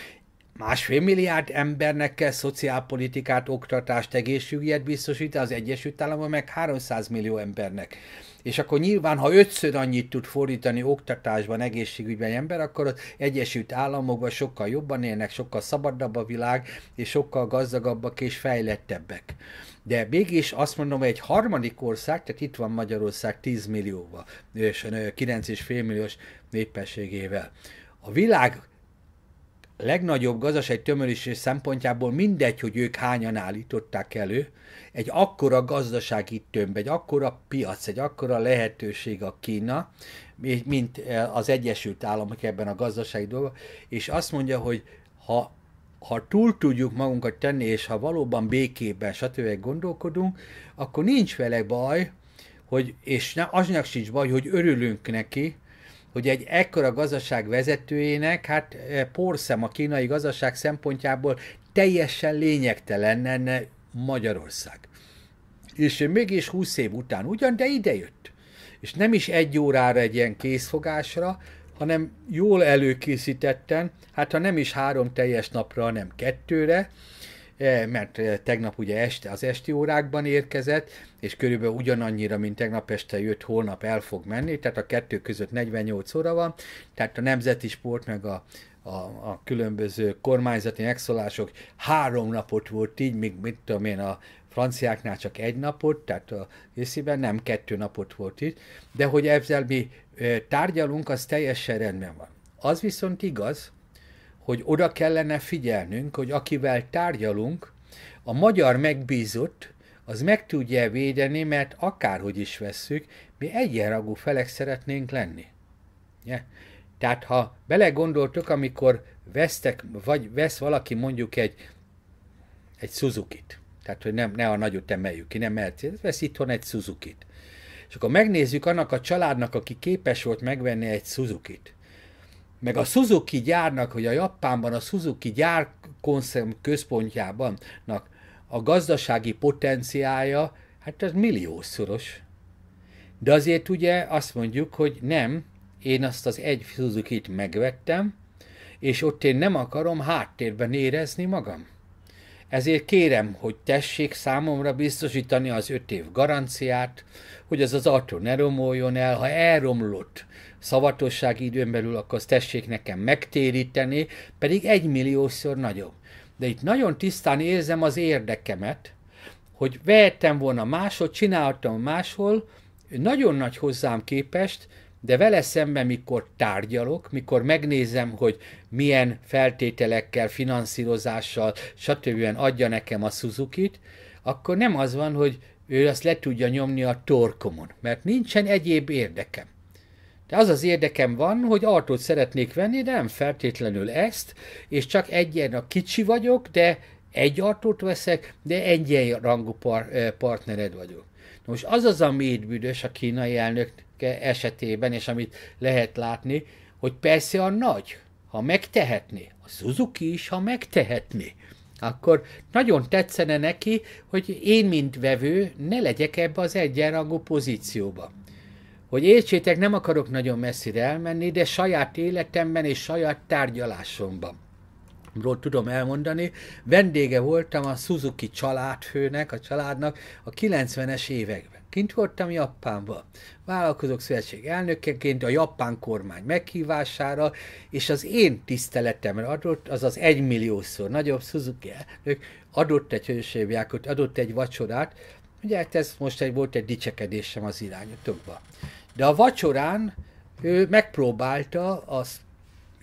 másfél milliárd embernek kell szociálpolitikát, oktatást, egészségügyet biztosítani, az Egyesült Államok meg 300 millió embernek. És akkor nyilván, ha ötször annyit tud fordítani oktatásban, egészségügyben ember, akkor az Egyesült Államokban sokkal jobban élnek, sokkal szabadabb a világ, és sokkal gazdagabbak és fejlettebbek. De mégis azt mondom, hogy egy harmadik ország, tehát itt van Magyarország 10 millióval, és 9,5 milliós népességével. A világ legnagyobb gazdasági tömörülés szempontjából mindegy, hogy ők hányan állították elő, egy akkora gazdasági tömb, egy akkora piac, egy akkora lehetőség a Kína, mint e, az Egyesült Államok ebben a gazdasági dolgban, és azt mondja, hogy ha, ha túl tudjuk magunkat tenni, és ha valóban békében, stb. gondolkodunk, akkor nincs vele baj, hogy, és ne, aznak sincs baj, hogy örülünk neki, hogy egy ekkora gazdaság vezetőjének, hát e, porszem a kínai gazdaság szempontjából teljesen lényegtelen lenne Magyarország. És mégis 20 év után ugyan, de idejött. És nem is egy órára egy ilyen készfogásra, hanem jól előkészítetten, hát ha nem is három teljes napra, hanem kettőre, e, mert tegnap ugye este, az esti órákban érkezett, és körülbelül ugyanannyira, mint tegnap este jött, holnap el fog menni, tehát a kettő között 48 óra van, tehát a nemzeti sport meg a a, a különböző kormányzati megszólások három napot volt így, míg mit tudom én, a franciáknál csak egy napot, tehát a részében nem kettő napot volt itt, de hogy ezzel mi tárgyalunk, az teljesen rendben van. Az viszont igaz, hogy oda kellene figyelnünk, hogy akivel tárgyalunk, a magyar megbízott, az meg tudja védeni, mert akárhogy is vesszük, mi egyenragú felek szeretnénk lenni. Yeah. Tehát ha belegondoltok, amikor vesztek, vagy vesz valaki mondjuk egy, egy Suzuki-t, tehát hogy nem, ne a nagyot emeljük ki, nem Mercedes, vesz itthon egy Suzuki-t. És akkor megnézzük annak a családnak, aki képes volt megvenni egy Suzuki-t. Meg a Suzuki gyárnak, hogy a Japánban a Suzuki gyár központjában a gazdasági potenciája, hát az milliószoros. De azért ugye azt mondjuk, hogy nem, én azt az egy suzuki megvettem, és ott én nem akarom háttérben érezni magam. Ezért kérem, hogy tessék számomra biztosítani az öt év garanciát, hogy az az autó ne romoljon el, ha elromlott szavatossági időn belül, akkor azt tessék nekem megtéríteni, pedig egy milliószor nagyobb. De itt nagyon tisztán érzem az érdekemet, hogy vehettem volna máshol, csináltam máshol, nagyon nagy hozzám képest, de vele szemben, mikor tárgyalok, mikor megnézem, hogy milyen feltételekkel, finanszírozással, stb. adja nekem a suzuki akkor nem az van, hogy ő azt le tudja nyomni a torkomon, mert nincsen egyéb érdekem. De az az érdekem van, hogy autót szeretnék venni, de nem feltétlenül ezt, és csak egyen a kicsi vagyok, de egy autót veszek, de egyen rangú par, eh, partnered vagyok. most az az a méd büdös a kínai elnök E, esetében, és amit lehet látni, hogy persze a nagy, ha megtehetné, a Suzuki is, ha megtehetné, akkor nagyon tetszene neki, hogy én, mint vevő, ne legyek ebbe az egyenrangú pozícióba. Hogy értsétek, nem akarok nagyon messzire elmenni, de saját életemben és saját tárgyalásomban ról tudom elmondani. Vendége voltam a Suzuki családfőnek, a családnak a 90-es években. Kint voltam Japánba. Vállalkozók Szövetség elnökeként a japán kormány meghívására, és az én tiszteletemre adott, az az egymilliószor nagyobb Suzuki elnök adott egy hősébjákot, adott egy vacsorát, ugye hát ez most egy, volt egy dicsekedésem az irányotokba. De a vacsorán ő megpróbálta az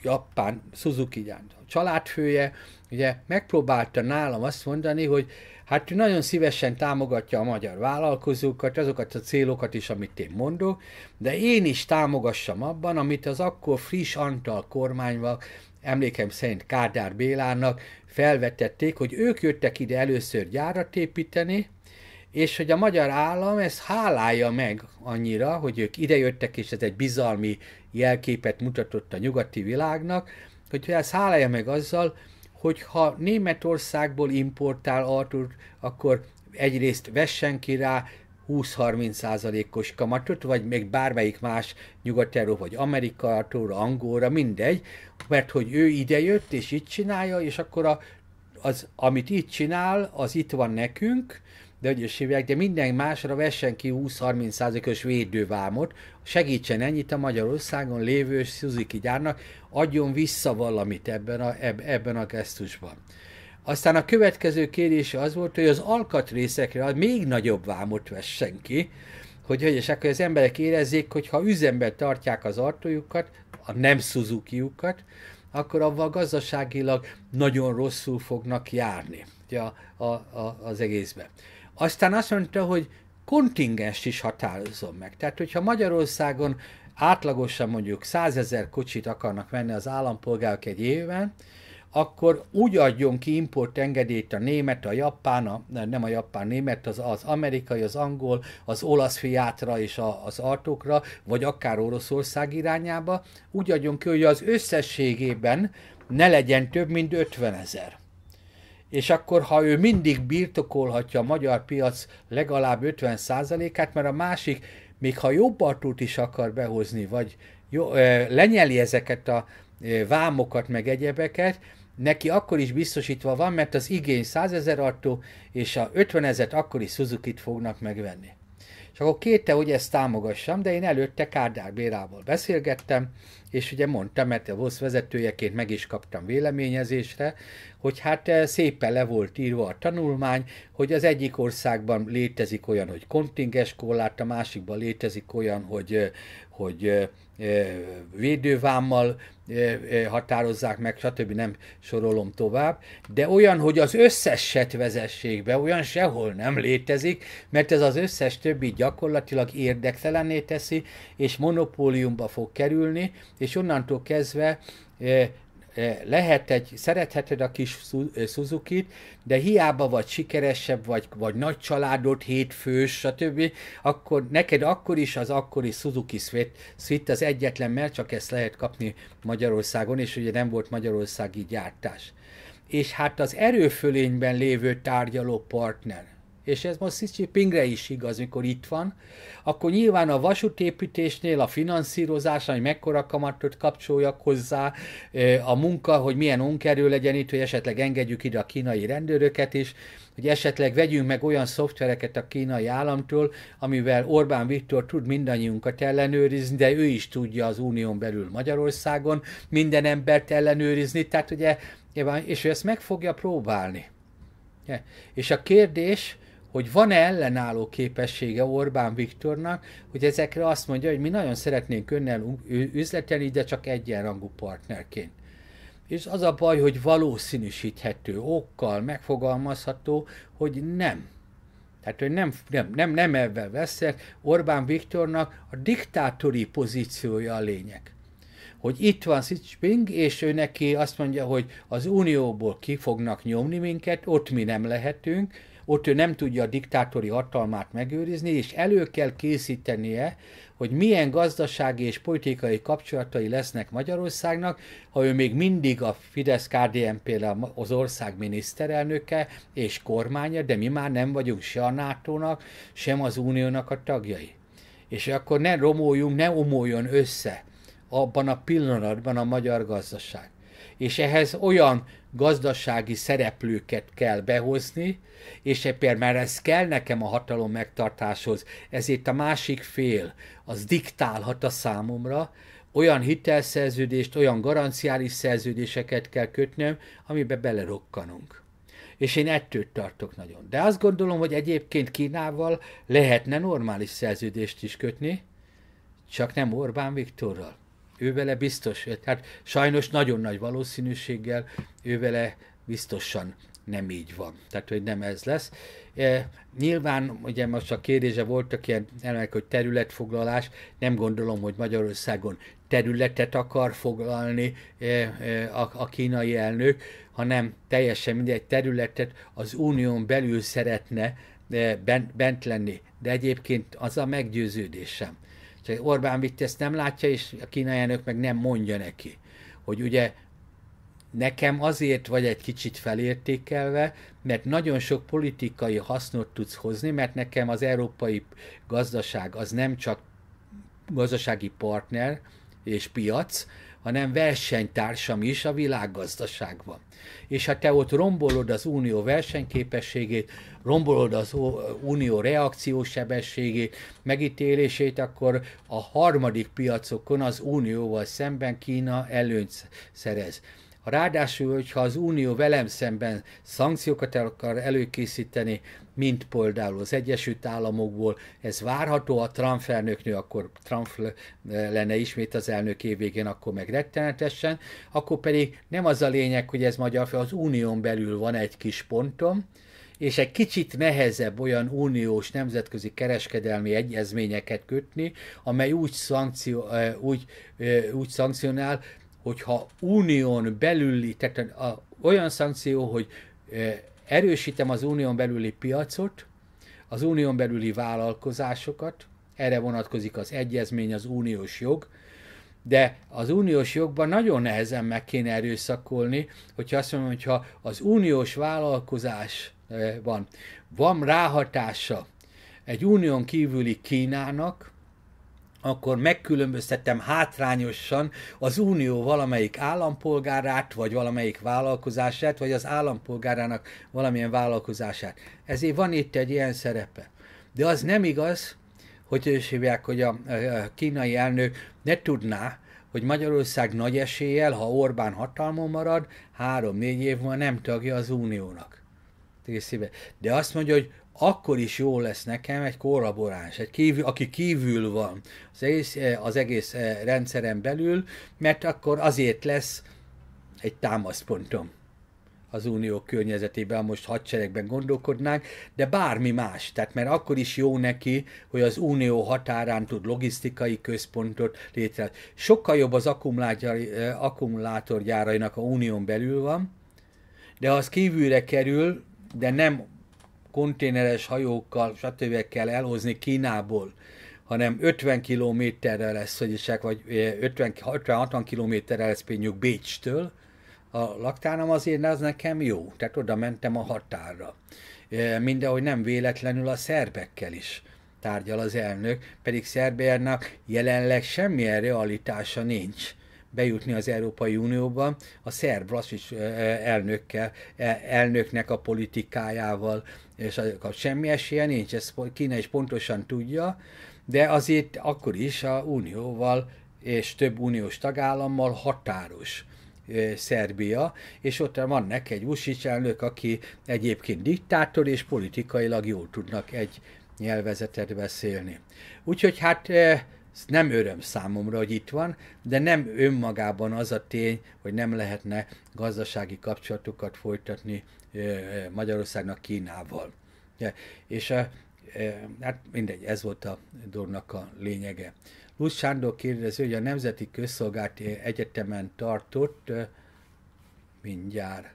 japán Suzuki családfője, ugye megpróbálta nálam azt mondani, hogy hát nagyon szívesen támogatja a magyar vállalkozókat, azokat a célokat is, amit én mondok, de én is támogassam abban, amit az akkor friss Antal kormányban, emlékem szerint Kádár Bélának felvetették, hogy ők jöttek ide először gyárat építeni, és hogy a magyar állam ezt hálálja meg annyira, hogy ők idejöttek, és ez egy bizalmi jelképet mutatott a nyugati világnak, hogy ezt hálálja meg azzal, hogyha Németországból importál Artur, akkor egyrészt vessen ki rá 20-30%-os kamatot, vagy még bármelyik más nyugat vagy Amerikától, Angóra, mindegy, mert hogy ő idejött és itt csinálja, és akkor a, az, amit itt csinál, az itt van nekünk, de hogy is hívják, de minden másra vessen ki 20-30%-os védővámot, segítsen ennyit a Magyarországon lévő Suzuki gyárnak, adjon vissza valamit ebben a, eb, ebben a gesztusban. Aztán a következő kérdése az volt, hogy az alkatrészekre még nagyobb vámot vessen ki, hogy, és akkor az emberek érezzék, hogy ha üzemben tartják az artójukat, a nem suzuki akkor avval gazdaságilag nagyon rosszul fognak járni ja, a, a, az egészben. Aztán azt mondta, hogy kontingens is határozzon meg. Tehát, hogyha Magyarországon átlagosan mondjuk 100 ezer kocsit akarnak venni az állampolgárok egy évben, akkor úgy adjon ki importengedélyt a német, a japán, a, nem a japán, német, az, az amerikai, az angol, az olasz fiátra és a, az artókra, vagy akár Oroszország irányába, úgy adjon ki, hogy az összességében ne legyen több, mint 50 ezer és akkor ha ő mindig birtokolhatja a magyar piac legalább 50%-át, mert a másik, még ha jobb artút is akar behozni, vagy jó, lenyeli ezeket a vámokat, meg egyebeket, neki akkor is biztosítva van, mert az igény 100 ezer artó, és a 50 ezer akkor is Suzuki-t fognak megvenni. És akkor kérte, hogy ezt támogassam, de én előtte kárdár Bérával beszélgettem, és ugye mondtam, mert a VOSZ vezetőjeként meg is kaptam véleményezésre, hogy hát eh, szépen le volt írva a tanulmány, hogy az egyik országban létezik olyan, hogy kontinges korlát, a másikban létezik olyan, hogy, eh, hogy eh, védővámmal határozzák meg, stb. nem sorolom tovább, de olyan, hogy az összeset vezessék be, olyan sehol nem létezik, mert ez az összes többi gyakorlatilag érdektelenné teszi, és monopóliumba fog kerülni, és onnantól kezdve eh, eh, lehet egy, szeretheted a kis eh, suzuki de hiába vagy sikeresebb, vagy, vagy nagy családot, hétfős, stb., akkor neked akkor is az akkori Suzuki Swift az egyetlen, mert csak ezt lehet kapni Magyarországon, és ugye nem volt magyarországi gyártás. És hát az erőfölényben lévő tárgyaló partner – és ez most Xi Jinpingre is igaz, mikor itt van, akkor nyilván a vasútépítésnél a finanszírozásnál, hogy mekkora kamatot kapcsoljak hozzá, a munka, hogy milyen onkerő legyen itt, hogy esetleg engedjük ide a kínai rendőröket is, hogy esetleg vegyünk meg olyan szoftvereket a kínai államtól, amivel Orbán Viktor tud mindannyiunkat ellenőrizni, de ő is tudja az unión belül Magyarországon minden embert ellenőrizni, tehát ugye, és ő ezt meg fogja próbálni. És a kérdés, hogy van-e ellenálló képessége Orbán Viktornak, hogy ezekre azt mondja, hogy mi nagyon szeretnénk önnel üzletelni, de csak egyenrangú partnerként. És az a baj, hogy valószínűsíthető, okkal megfogalmazható, hogy nem. Tehát, hogy nem, nem, nem, nem ebben veszek, Orbán Viktornak a diktátori pozíciója a lényeg. Hogy itt van Xi Jinping, és ő neki azt mondja, hogy az Unióból ki fognak nyomni minket, ott mi nem lehetünk, ott ő nem tudja a diktátori hatalmát megőrizni, és elő kell készítenie, hogy milyen gazdasági és politikai kapcsolatai lesznek Magyarországnak, ha ő még mindig a fidesz kdm például az ország miniszterelnöke és kormánya, de mi már nem vagyunk se a nato sem az Uniónak a tagjai. És akkor ne romoljunk, ne omoljon össze abban a pillanatban a magyar gazdaság. És ehhez olyan gazdasági szereplőket kell behozni, és például mert ez kell nekem a hatalom megtartáshoz, ezért a másik fél az diktálhat a számomra, olyan hitelszerződést, olyan garanciális szerződéseket kell kötnöm, amiben belerokkanunk. És én ettől tartok nagyon. De azt gondolom, hogy egyébként Kínával lehetne normális szerződést is kötni, csak nem Orbán Viktorral ő vele biztos, tehát sajnos nagyon nagy valószínűséggel ő vele biztosan nem így van. Tehát, hogy nem ez lesz. E, nyilván, ugye most a kérdése voltak ilyen elemek, hogy területfoglalás. Nem gondolom, hogy Magyarországon területet akar foglalni e, e, a, a kínai elnök, hanem teljesen mindegy területet az unión belül szeretne e, bent, bent lenni. De egyébként az a meggyőződésem, csak Orbán Vitti ezt nem látja, és a kínai elnök meg nem mondja neki. Hogy ugye nekem azért vagy egy kicsit felértékelve, mert nagyon sok politikai hasznot tudsz hozni, mert nekem az európai gazdaság az nem csak gazdasági partner és piac, hanem versenytársam is a világgazdaságban. És ha te ott rombolod az unió versenyképességét, rombolod az unió reakciósebességét, megítélését, akkor a harmadik piacokon az unióval szemben Kína előnyt szerez. Ráadásul, hogyha az Unió velem szemben szankciókat akar előkészíteni, mint például az Egyesült Államokból, ez várható a Trump elnöknő, akkor Trump lenne ismét az elnök évvégén, akkor meg rettenetesen, akkor pedig nem az a lényeg, hogy ez magyar fel, az Unión belül van egy kis pontom, és egy kicsit nehezebb olyan uniós nemzetközi kereskedelmi egyezményeket kötni, amely úgy, szankció, úgy, úgy szankcionál, hogyha unión belüli, tehát a, olyan szankció, hogy e, erősítem az unión belüli piacot, az unión belüli vállalkozásokat, erre vonatkozik az egyezmény, az uniós jog, de az uniós jogban nagyon nehezen meg kéne erőszakolni, hogyha azt mondom, hogyha az uniós vállalkozás e, van, van ráhatása egy unión kívüli Kínának, akkor megkülönböztettem hátrányosan az unió valamelyik állampolgárát, vagy valamelyik vállalkozását, vagy az állampolgárának valamilyen vállalkozását. Ezért van itt egy ilyen szerepe. De az nem igaz, hogy ő hívják, hogy a kínai elnök ne tudná, hogy Magyarország nagy eséllyel, ha Orbán hatalmon marad, három-négy év múlva nem tagja az uniónak. De azt mondja, hogy akkor is jó lesz nekem egy korraboráns, egy kívül, aki kívül van az egész, eh, az egész eh, rendszeren belül, mert akkor azért lesz egy támaszpontom az unió környezetében, most hadseregben gondolkodnánk, de bármi más. Tehát mert akkor is jó neki, hogy az unió határán tud logisztikai központot létre. Sokkal jobb az eh, akkumulátorgyárainak a unión belül van, de ha az kívülre kerül, de nem konténeres hajókkal, stb. kell elhozni Kínából, hanem 50 kilométerre lesz, vagyis vagy 50-60 kilométerre lesz például Bécstől, a laktánam azért az nekem jó, tehát oda mentem a határra. Mindenhogy nem véletlenül a szerbekkel is tárgyal az elnök, pedig Szerbiának jelenleg semmilyen realitása nincs bejutni az Európai Unióba a szerb is elnökkel, e, elnöknek a politikájával, és a semmi esélye nincs, ezt Kína is pontosan tudja, de azért akkor is a Unióval és több uniós tagállammal határos. Szerbia, és ott van neki egy Vucic elnök, aki egyébként diktátor, és politikailag jól tudnak egy nyelvezetet beszélni. Úgyhogy hát nem öröm számomra, hogy itt van, de nem önmagában az a tény, hogy nem lehetne gazdasági kapcsolatokat folytatni Magyarországnak Kínával. És hát mindegy, ez volt a dolognak a lényege. Lusz Sándor kérdezi, hogy a Nemzeti Közszolgált Egyetemen tartott, mindjárt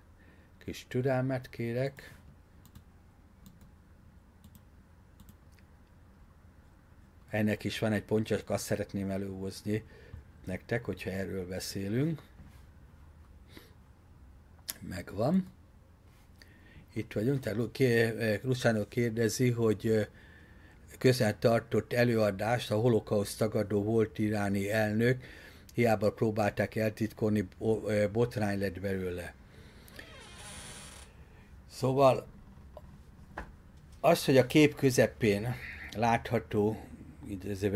kis türelmet kérek, ennek is van egy pontja, csak azt szeretném előhozni nektek, hogyha erről beszélünk. Megvan itt vagyunk, tehát Luciano eh, kérdezi, hogy eh, közel tartott előadást a holokauszt tagadó volt iráni elnök, hiába próbálták eltitkolni, eh, botrány lett belőle. Szóval az, hogy a kép közepén látható,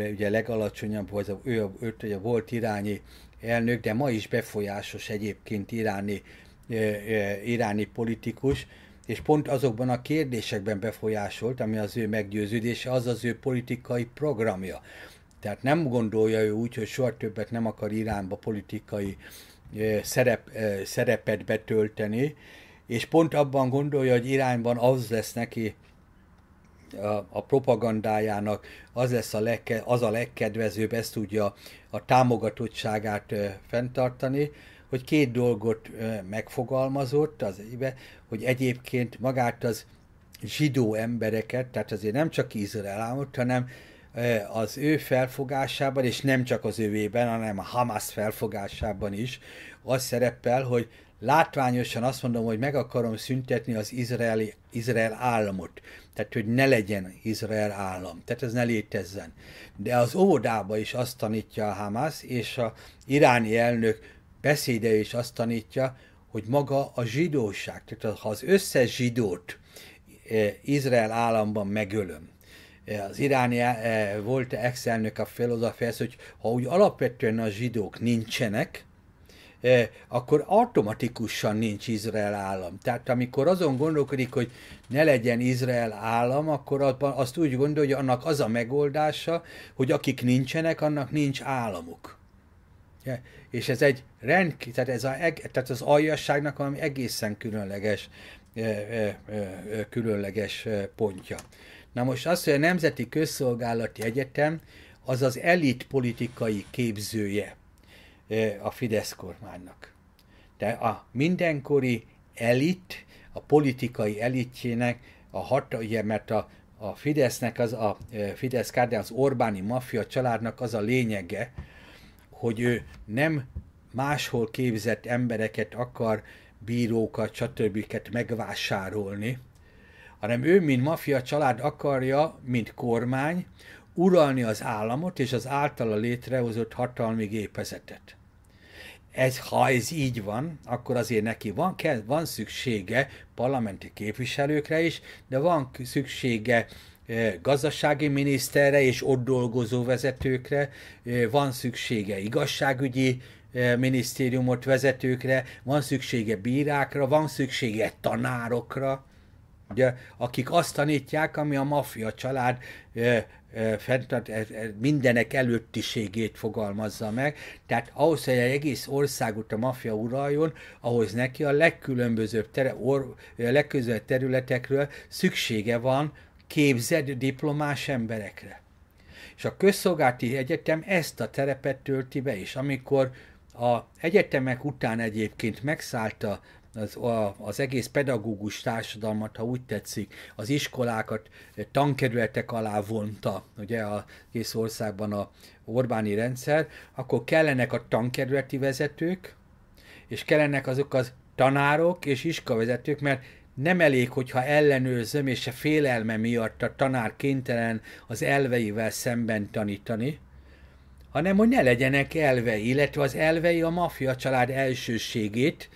ugye legalacsonyabb, vagy a, ő, ő, ő, volt irányi elnök, de ma is befolyásos egyébként iráni, iráni politikus, és pont azokban a kérdésekben befolyásolt, ami az ő meggyőződése, az az ő politikai programja. Tehát nem gondolja ő úgy, hogy soha többet nem akar Iránba politikai szerep, szerepet betölteni, és pont abban gondolja, hogy Irányban az lesz neki a, a propagandájának, az lesz a legke, az a legkedvezőbb, ezt tudja a támogatottságát fenntartani, hogy két dolgot megfogalmazott, az, hogy egyébként magát az zsidó embereket, tehát azért nem csak Izrael államot, hanem az ő felfogásában, és nem csak az ővében, hanem a Hamas felfogásában is, az szerepel, hogy látványosan azt mondom, hogy meg akarom szüntetni az izraeli, Izrael államot. Tehát, hogy ne legyen Izrael állam. Tehát ez ne létezzen. De az óvodába is azt tanítja a Hamas, és a iráni elnök beszéde is azt tanítja, hogy maga a zsidóság, tehát ha az összes zsidót eh, Izrael államban megölöm, eh, az iráni eh, volt ex-elnök a filozófia, hogy ha úgy alapvetően a zsidók nincsenek, akkor automatikusan nincs Izrael állam. Tehát amikor azon gondolkodik, hogy ne legyen Izrael állam, akkor azt úgy gondolja, hogy annak az a megoldása, hogy akik nincsenek, annak nincs államuk. És ez egy rendkívül, tehát, ez a, tehát az aljasságnak valami egészen különleges, különleges pontja. Na most az, hogy a Nemzeti Közszolgálati Egyetem az az elit politikai képzője a Fidesz kormánynak. De a mindenkori elit, a politikai elitjének, a hat, ugye, mert a, a Fidesznek, az a Fidesz kárdán az Orbáni maffia családnak az a lényege, hogy ő nem máshol képzett embereket akar bírókat, stb. megvásárolni, hanem ő, mint mafia család akarja, mint kormány, uralni az államot és az általa létrehozott hatalmi gépezetet. Ez, ha ez így van, akkor azért neki van, kell, van szüksége parlamenti képviselőkre is, de van szüksége gazdasági miniszterre és ott dolgozó vezetőkre, van szüksége igazságügyi minisztériumot vezetőkre, van szüksége bírákra, van szüksége tanárokra, ugye, akik azt tanítják, ami a maffia család mindenek előttiségét fogalmazza meg. Tehát ahhoz, hogy egy egész országot a maffia uraljon, ahhoz neki a legkülönbözőbb, ter- or- legkülönbözőbb területekről szüksége van képzett diplomás emberekre. És a közszolgálati egyetem ezt a terepet tölti be is. Amikor a egyetemek után egyébként megszállta az, a, az egész pedagógus társadalmat, ha úgy tetszik, az iskolákat tankerületek alá vonta, ugye a egész országban a Orbáni rendszer, akkor kellenek a tankerületi vezetők, és kellenek azok az tanárok és iskavezetők, mert nem elég, hogyha ellenőrzöm, és a félelme miatt a tanár kénytelen az elveivel szemben tanítani, hanem hogy ne legyenek elvei, illetve az elvei a maffia család elsőségét,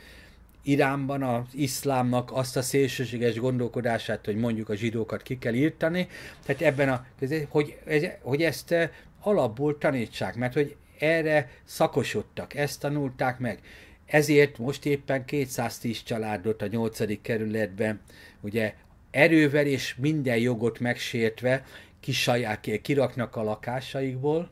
Iránban az iszlámnak azt a szélsőséges gondolkodását, hogy mondjuk a zsidókat ki kell írtani, tehát ebben a, hogy, hogy ezt eh, alapból tanítsák, mert hogy erre szakosodtak, ezt tanulták meg. Ezért most éppen 210 családot a 8. kerületben, ugye erővel és minden jogot megsértve kisaják, kiraknak a lakásaikból,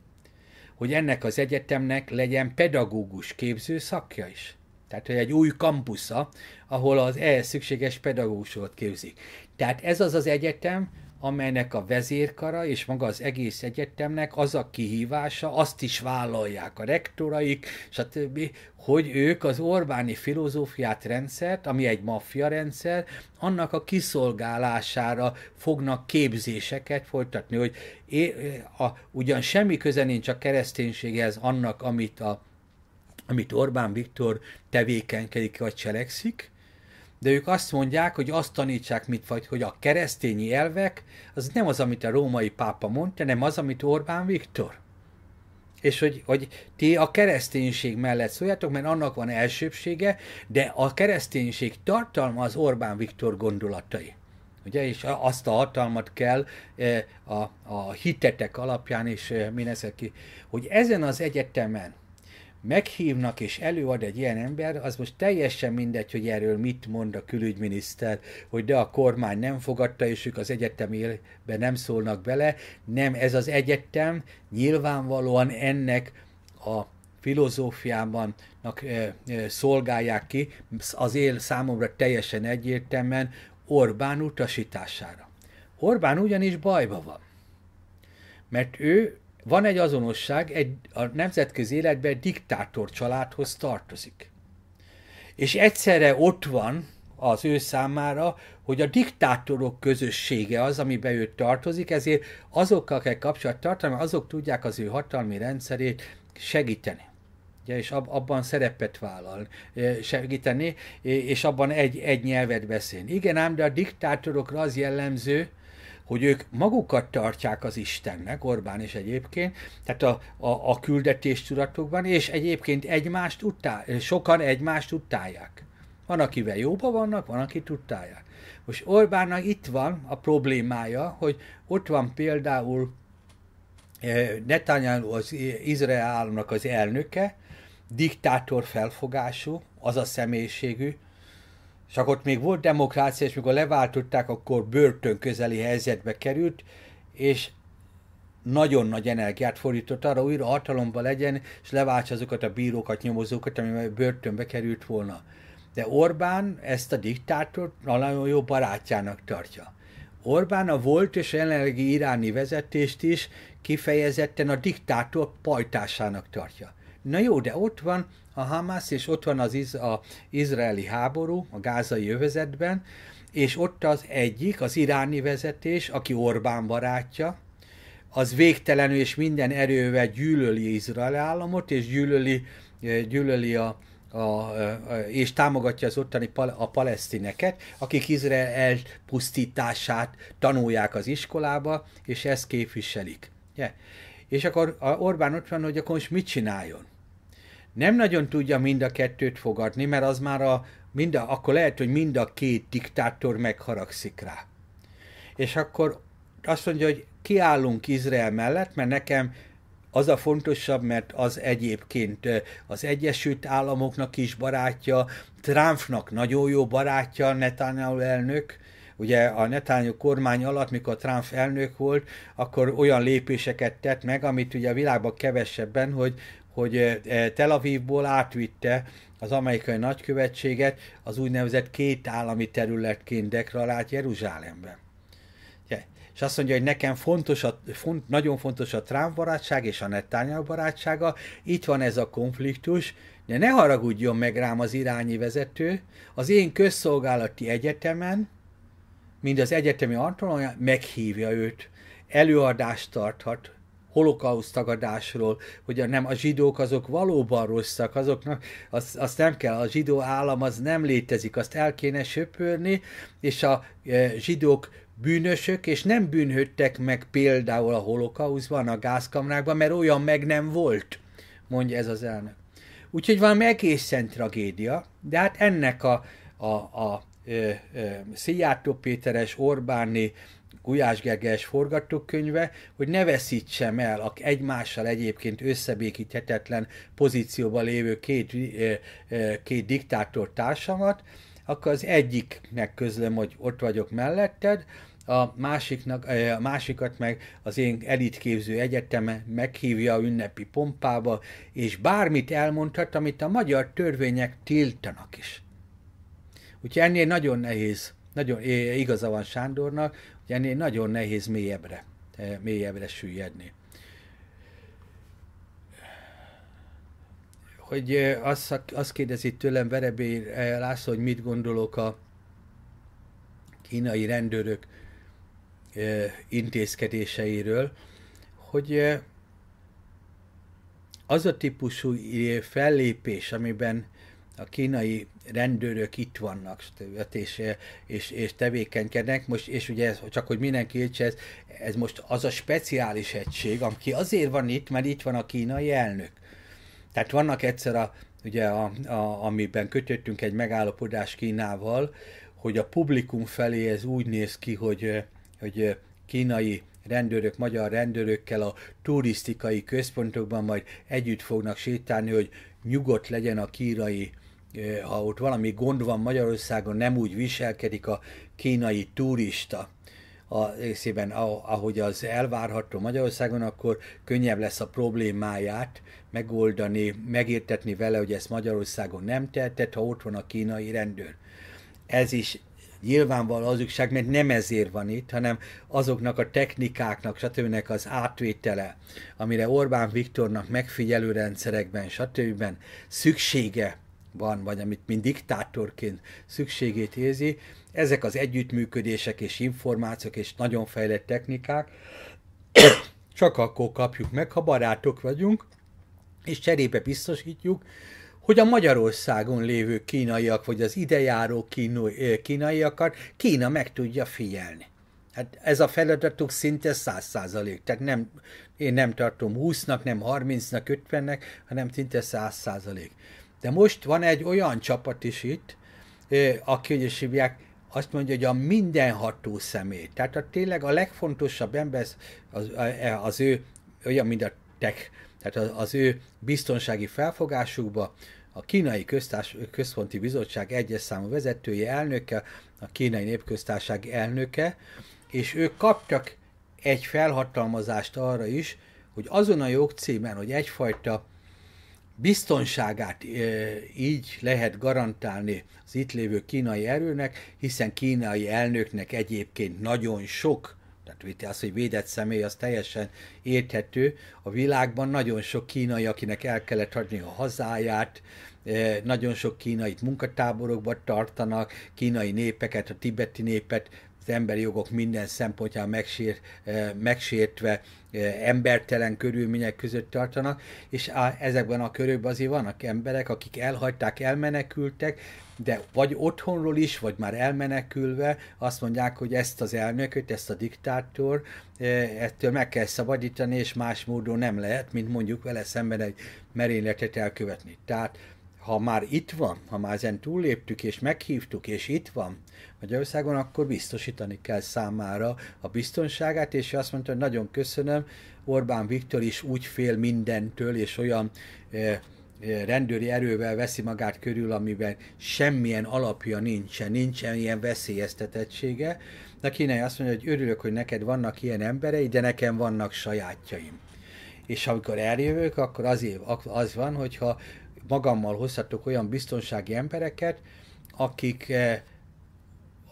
hogy ennek az egyetemnek legyen pedagógus képző szakja is. Tehát, hogy egy új kampusza, ahol az ehhez szükséges pedagógusokat képzik. Tehát ez az az egyetem, amelynek a vezérkara és maga az egész egyetemnek az a kihívása, azt is vállalják a rektoraik, stb., hogy ők az Orbáni filozófiát rendszert, ami egy maffia rendszer, annak a kiszolgálására fognak képzéseket folytatni, hogy é, a, ugyan semmi köze nincs a kereszténységhez annak, amit, a, amit Orbán Viktor tevékenykedik vagy cselekszik, de ők azt mondják, hogy azt tanítsák, mit vagy, hogy a keresztényi elvek, az nem az, amit a római pápa mondta, nem az, amit Orbán Viktor. És hogy, hogy ti a kereszténység mellett szóljátok, mert annak van elsőbsége, de a kereszténység tartalma az Orbán Viktor gondolatai. Ugye, és azt a hatalmat kell e, a, a hitetek alapján, és e, mindezek ki, hogy ezen az egyetemen meghívnak és előad egy ilyen ember, az most teljesen mindegy, hogy erről mit mond a külügyminiszter, hogy de a kormány nem fogadta, és ők az egyetemélbe nem szólnak bele. Nem, ez az egyetem nyilvánvalóan ennek a filozófiában szolgálják ki, az él számomra teljesen egyértelműen Orbán utasítására. Orbán ugyanis bajba van, mert ő van egy azonosság, egy, a nemzetközi életben egy diktátor családhoz tartozik. És egyszerre ott van az ő számára, hogy a diktátorok közössége az, ami ő tartozik, ezért azokkal kell kapcsolat tartani, azok tudják az ő hatalmi rendszerét segíteni. Ugye, és ab, abban szerepet vállal, eh, segíteni, eh, és abban egy, egy nyelvet beszélni. Igen ám, de a diktátorokra az jellemző, hogy ők magukat tartják az Istennek, Orbán is egyébként, tehát a, a, a küldetés tudatukban, és egyébként egymást utál, sokan egymást utálják. Van, akivel jóba vannak, van, akit utálják. Most Orbánnak itt van a problémája, hogy ott van például eh, Netanyahu az Izrael államnak az elnöke, diktátor felfogású, az a személyiségű, csak ott még volt demokrácia, és mikor leváltották, akkor börtön közeli helyzetbe került, és nagyon nagy energiát fordított arra, újra hatalomba legyen, és levált azokat a bírókat, nyomozókat, ami börtönbe került volna. De Orbán ezt a diktátort nagyon jó barátjának tartja. Orbán a volt és jelenlegi iráni vezetést is kifejezetten a diktátor pajtásának tartja. Na jó, de ott van a Hamász, és ott van az iz, a izraeli háború a gázai övezetben, és ott az egyik, az iráni vezetés, aki Orbán barátja, az végtelenül és minden erővel gyűlöli Izrael államot, és gyűlöli, gyűlöli a, a, a, és támogatja az ottani pal, a palesztineket, akik Izrael elpusztítását tanulják az iskolába, és ezt képviselik. Yeah. És akkor Orbán ott van, hogy akkor most mit csináljon? nem nagyon tudja mind a kettőt fogadni, mert az már a, mind a, akkor lehet, hogy mind a két diktátor megharagszik rá. És akkor azt mondja, hogy kiállunk Izrael mellett, mert nekem az a fontosabb, mert az egyébként az Egyesült Államoknak is barátja, Trumpnak nagyon jó barátja, Netanyahu elnök, ugye a Netanyahu kormány alatt, mikor Trump elnök volt, akkor olyan lépéseket tett meg, amit ugye a világban kevesebben, hogy, hogy eh, eh, Tel Avivból átvitte az amerikai nagykövetséget az úgynevezett két állami területként deklarált Jeruzsálembe. És azt mondja, hogy nekem fontos a, font, nagyon fontos a Trump barátság és a Netanyahu barátsága, itt van ez a konfliktus, de ne haragudjon meg rám az irányi vezető, az én közszolgálati egyetemen, mint az egyetemi antolója meghívja őt, előadást tarthat, holokauszt tagadásról, hogy a, nem, a zsidók azok valóban rosszak, azoknak azt, az nem kell, a zsidó állam az nem létezik, azt el kéne söpörni, és a e, zsidók bűnösök, és nem bűnhődtek meg például a holokauszban, a gázkamrákban, mert olyan meg nem volt, mondja ez az elnök. Úgyhogy van egészen tragédia, de hát ennek a, a, a, a e, e, Szijjártó Péteres, Orbáni Gulyás Gergelyes forgatókönyve, hogy ne veszítsem el a egymással egyébként összebékíthetetlen pozícióban lévő két, eh, eh, két diktátor társamat, akkor az egyiknek közlöm, hogy ott vagyok melletted, a, másiknak, eh, a másikat meg az én elitképző egyeteme meghívja a ünnepi pompába, és bármit elmondhat, amit a magyar törvények tiltanak is. Úgyhogy ennél nagyon nehéz, nagyon igaza van Sándornak, Yani nagyon nehéz mélyebbre, eh, mélyebbre süllyedni. Hogy eh, azt, azt kérdezi tőlem Verebé eh, László, hogy mit gondolok a kínai rendőrök intézkedéseiről, hogy az a típusú fellépés, amiben a kínai rendőrök itt vannak, és, és, és tevékenykednek. Most, és ugye ez, csak hogy mindenki értse, ez, ez most az a speciális egység, aki azért van itt, mert itt van a kínai elnök. Tehát vannak egyszer a, ugye a, a, amiben kötöttünk egy megállapodást Kínával, hogy a publikum felé ez úgy néz ki, hogy, hogy kínai rendőrök, magyar rendőrökkel a turisztikai központokban majd együtt fognak sétálni, hogy nyugodt legyen a kírai ha ott valami gond van Magyarországon, nem úgy viselkedik a kínai turista a részében, ahogy az elvárható Magyarországon, akkor könnyebb lesz a problémáját megoldani, megértetni vele, hogy ezt Magyarországon nem tehetett, ha ott van a kínai rendőr. Ez is nyilvánvaló az ügyság, mert nem ezért van itt, hanem azoknak a technikáknak, stb. az átvétele, amire Orbán Viktornak megfigyelő rendszerekben, stb. szüksége van, vagy amit mint diktátorként szükségét érzi, ezek az együttműködések és információk és nagyon fejlett technikák csak akkor kapjuk meg, ha barátok vagyunk, és cserébe biztosítjuk, hogy a Magyarországon lévő kínaiak, vagy az idejáró kínaiakat Kína meg tudja figyelni. Hát ez a feladatuk szinte száz százalék. Tehát nem, én nem tartom 20-nak, nem 30-nak, 50-nek, hanem szinte száz százalék. De most van egy olyan csapat is itt, aki, hogy is hívják, azt mondja, hogy a mindenható személy. Tehát a tényleg a legfontosabb ember az, az e, ő, olyan, mint a tech, tehát az, az ő biztonsági felfogásukba, a kínai köztás, központi bizottság egyes számú vezetője, elnöke, a kínai népköztárság elnöke, és ők kaptak egy felhatalmazást arra is, hogy azon a jogcímen, hogy egyfajta biztonságát így lehet garantálni az itt lévő kínai erőnek, hiszen kínai elnöknek egyébként nagyon sok tehát az, hogy védett személy, az teljesen érthető. A világban nagyon sok kínai, akinek el kellett hagyni a hazáját, nagyon sok kínait munkatáborokban tartanak, kínai népeket, a tibeti népet az emberi jogok minden szempontján megsért, eh, megsértve eh, embertelen körülmények között tartanak, és á, ezekben a körökben azért vannak emberek, akik elhagyták, elmenekültek, de vagy otthonról is, vagy már elmenekülve azt mondják, hogy ezt az elnököt, ezt a diktátor, eh, ettől meg kell szabadítani, és más módon nem lehet, mint mondjuk vele szemben egy merényletet elkövetni. Tehát ha már itt van, ha már ezen túlléptük, és meghívtuk, és itt van, Magyarországon, akkor biztosítani kell számára a biztonságát, és azt mondta, hogy nagyon köszönöm, Orbán Viktor is úgy fél mindentől, és olyan eh, eh, rendőri erővel veszi magát körül, amiben semmilyen alapja nincsen, nincsen ilyen veszélyeztetettsége. Na kínai azt mondja, hogy örülök, hogy neked vannak ilyen emberei, de nekem vannak sajátjaim. És amikor eljövök, akkor az, év, az van, hogyha magammal hozhatok olyan biztonsági embereket, akik eh,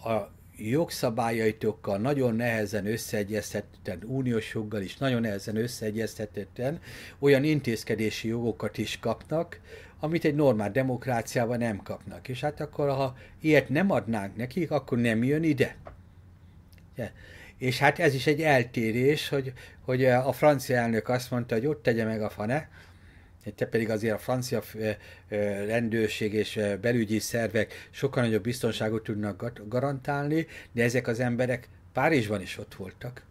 a jogszabályaitokkal nagyon nehezen összeegyeztetően, uniós joggal is nagyon nehezen összeegyeztetetten olyan intézkedési jogokat is kapnak, amit egy normál demokráciában nem kapnak. És hát akkor, ha ilyet nem adnánk nekik, akkor nem jön ide. De. És hát ez is egy eltérés, hogy, hogy a francia elnök azt mondta, hogy ott tegye meg a fane, te pedig azért a francia eh, eh, rendőrség és eh, belügyi szervek sokkal nagyobb biztonságot tudnak garantálni, de ezek az emberek Párizsban is ott voltak.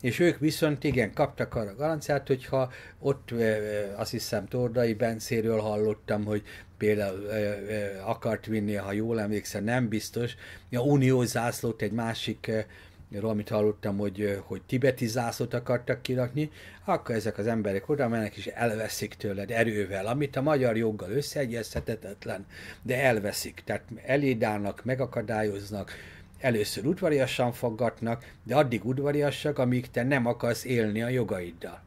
És ők viszont igen, kaptak arra garanciát, hogyha ott azt hiszem Tordai Bencéről hallottam, hogy például akart vinni, ha jól emlékszem, nem biztos, a unió zászlót egy másik valamit hallottam, hogy, hogy tibeti zászlót akartak kirakni, akkor ezek az emberek oda mennek és elveszik tőled erővel, amit a magyar joggal összeegyeztethetetlen, de elveszik. Tehát elédálnak, megakadályoznak, először udvariasan foggatnak, de addig udvariassak, amíg te nem akarsz élni a jogaiddal.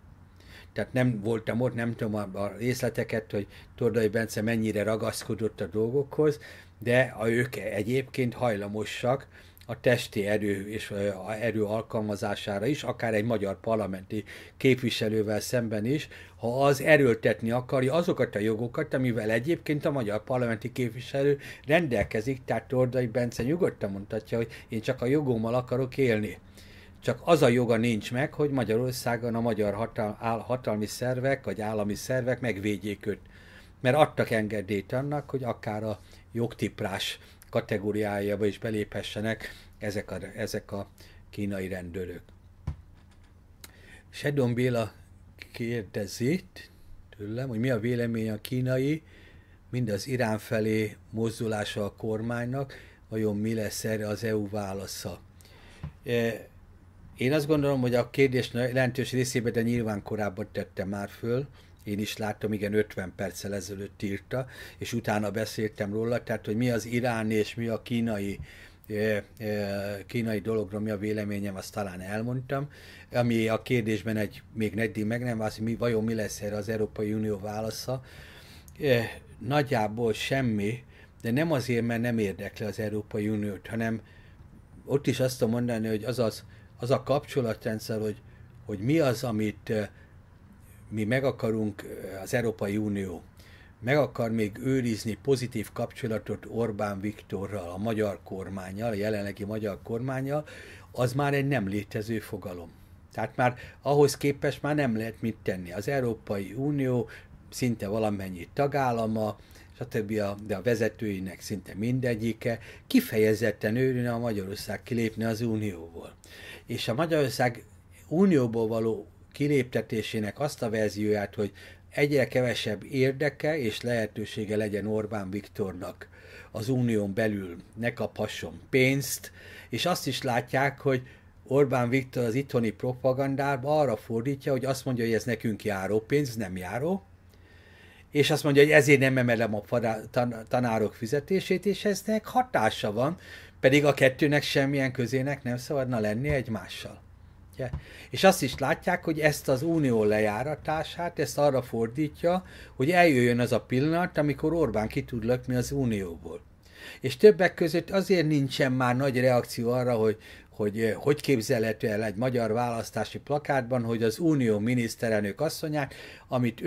Tehát nem voltam ott, nem tudom a részleteket, hogy Tordai Bence mennyire ragaszkodott a dolgokhoz, de a ők egyébként hajlamosak, a testi erő és a erő alkalmazására is, akár egy magyar parlamenti képviselővel szemben is, ha az erőltetni akarja azokat a jogokat, amivel egyébként a magyar parlamenti képviselő rendelkezik, tehát Tordai Bence nyugodtan mondhatja, hogy én csak a jogommal akarok élni. Csak az a joga nincs meg, hogy Magyarországon a magyar hatal- hatalmi szervek vagy állami szervek megvédjék őt. Mert adtak engedélyt annak, hogy akár a jogtiprás kategóriájába is beléphessenek ezek a, ezek a kínai rendőrök. Sedon Béla kérdezi tőlem, hogy mi a vélemény a kínai, mind az Irán felé mozdulása a kormánynak, vajon mi lesz erre az EU válasza. E, én azt gondolom, hogy a kérdés jelentős részében, de nyilván korábban tette már föl, én is láttam, igen, 50 perccel ezelőtt írta, és utána beszéltem róla, tehát hogy mi az iráni és mi a kínai eh, eh, kínai dologról mi a véleményem, azt talán elmondtam. Ami a kérdésben egy még neddig meg nem válsz, mi, vajon mi lesz erre az Európai Unió válasza. Eh, nagyjából semmi, de nem azért, mert nem érdekli az Európai Uniót, hanem ott is azt tudom mondani, hogy az, az, az a kapcsolatrendszer, hogy, hogy mi az, amit mi meg akarunk, eh, az Európai Unió meg akar még őrizni pozitív kapcsolatot Orbán Viktorral, a magyar kormányjal, a jelenlegi magyar kormányjal, az már egy nem létező fogalom. Tehát már ahhoz képest már nem lehet mit tenni. Az Európai Unió szinte valamennyi tagállama, stb. de a vezetőinek szinte mindegyike kifejezetten őrülne a Magyarország kilépni az Unióból. És a Magyarország Unióból való kiléptetésének azt a verzióját, hogy egyre kevesebb érdeke és lehetősége legyen Orbán Viktornak az unión belül, ne kaphasson pénzt, és azt is látják, hogy Orbán Viktor az itthoni propagandába arra fordítja, hogy azt mondja, hogy ez nekünk járó pénz, nem járó, és azt mondja, hogy ezért nem emelem a tanárok fizetését, és eznek hatása van, pedig a kettőnek semmilyen közének nem szabadna lenni egymással látják. És azt is látják, hogy ezt az unió lejáratását, ezt arra fordítja, hogy eljöjjön az a pillanat, amikor Orbán ki tud lökni az unióból. És többek között azért nincsen már nagy reakció arra, hogy hogy eh, hogy képzelhető el egy magyar választási plakátban, hogy az unió miniszterelnök asszonyát, amit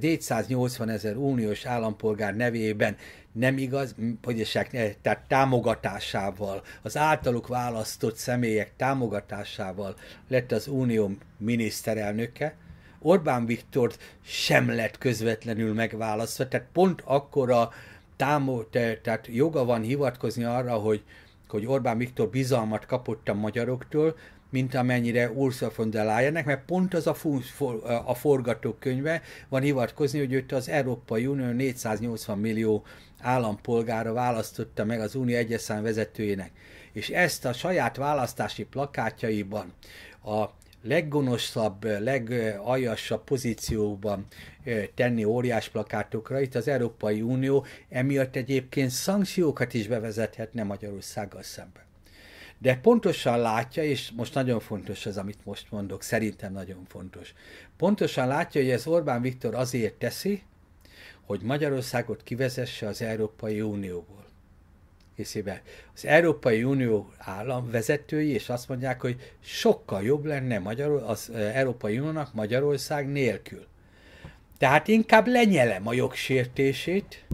480 ezer uniós állampolgár nevében nem igaz, hogy esek, tehát támogatásával, az általuk választott személyek támogatásával lett az unió miniszterelnöke, Orbán Viktor sem lett közvetlenül megválasztva, tehát pont akkora támo, tehát joga van hivatkozni arra, hogy, hogy Orbán Viktor bizalmat kapott a magyaroktól, mint amennyire Ursula von der Leyennek, mert pont az a, fun, for, a forgatókönyve van hivatkozni, hogy őt az Európai Unió 480 millió állampolgára választotta meg az Unió egyeszám vezetőjének. És ezt a saját választási plakátjaiban a leggonoszabb, legaljasabb pozícióban tenni óriás plakátokra. Itt az Európai Unió emiatt egyébként szankciókat is bevezethetne Magyarországgal szemben. De pontosan látja, és most nagyon fontos ez, amit most mondok, szerintem nagyon fontos. Pontosan látja, hogy ez Orbán Viktor azért teszi, hogy Magyarországot kivezesse az Európai Unióból. Készében. Az Európai Unió államvezetői, és azt mondják, hogy sokkal jobb lenne Magyar, az Európai Uniónak Magyarország nélkül. Tehát inkább lenyelem a jogsértését,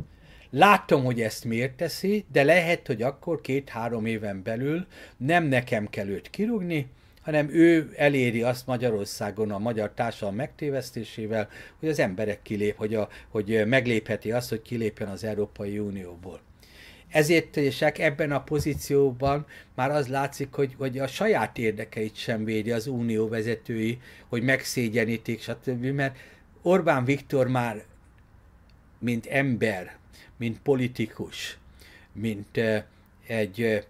Látom, hogy ezt miért teszi, de lehet, hogy akkor két-három éven belül nem nekem kell őt kirúgni, hanem ő eléri azt Magyarországon a magyar társadalom megtévesztésével, hogy az emberek kilép, hogy, a, hogy meglépheti azt, hogy kilépjen az Európai Unióból. Ezért és ebben a pozícióban már az látszik, hogy, hogy a saját érdekeit sem védi az unió vezetői, hogy megszégyenítik, stb. Mert Orbán Viktor már, mint ember, mint politikus, mint eh, egy eh,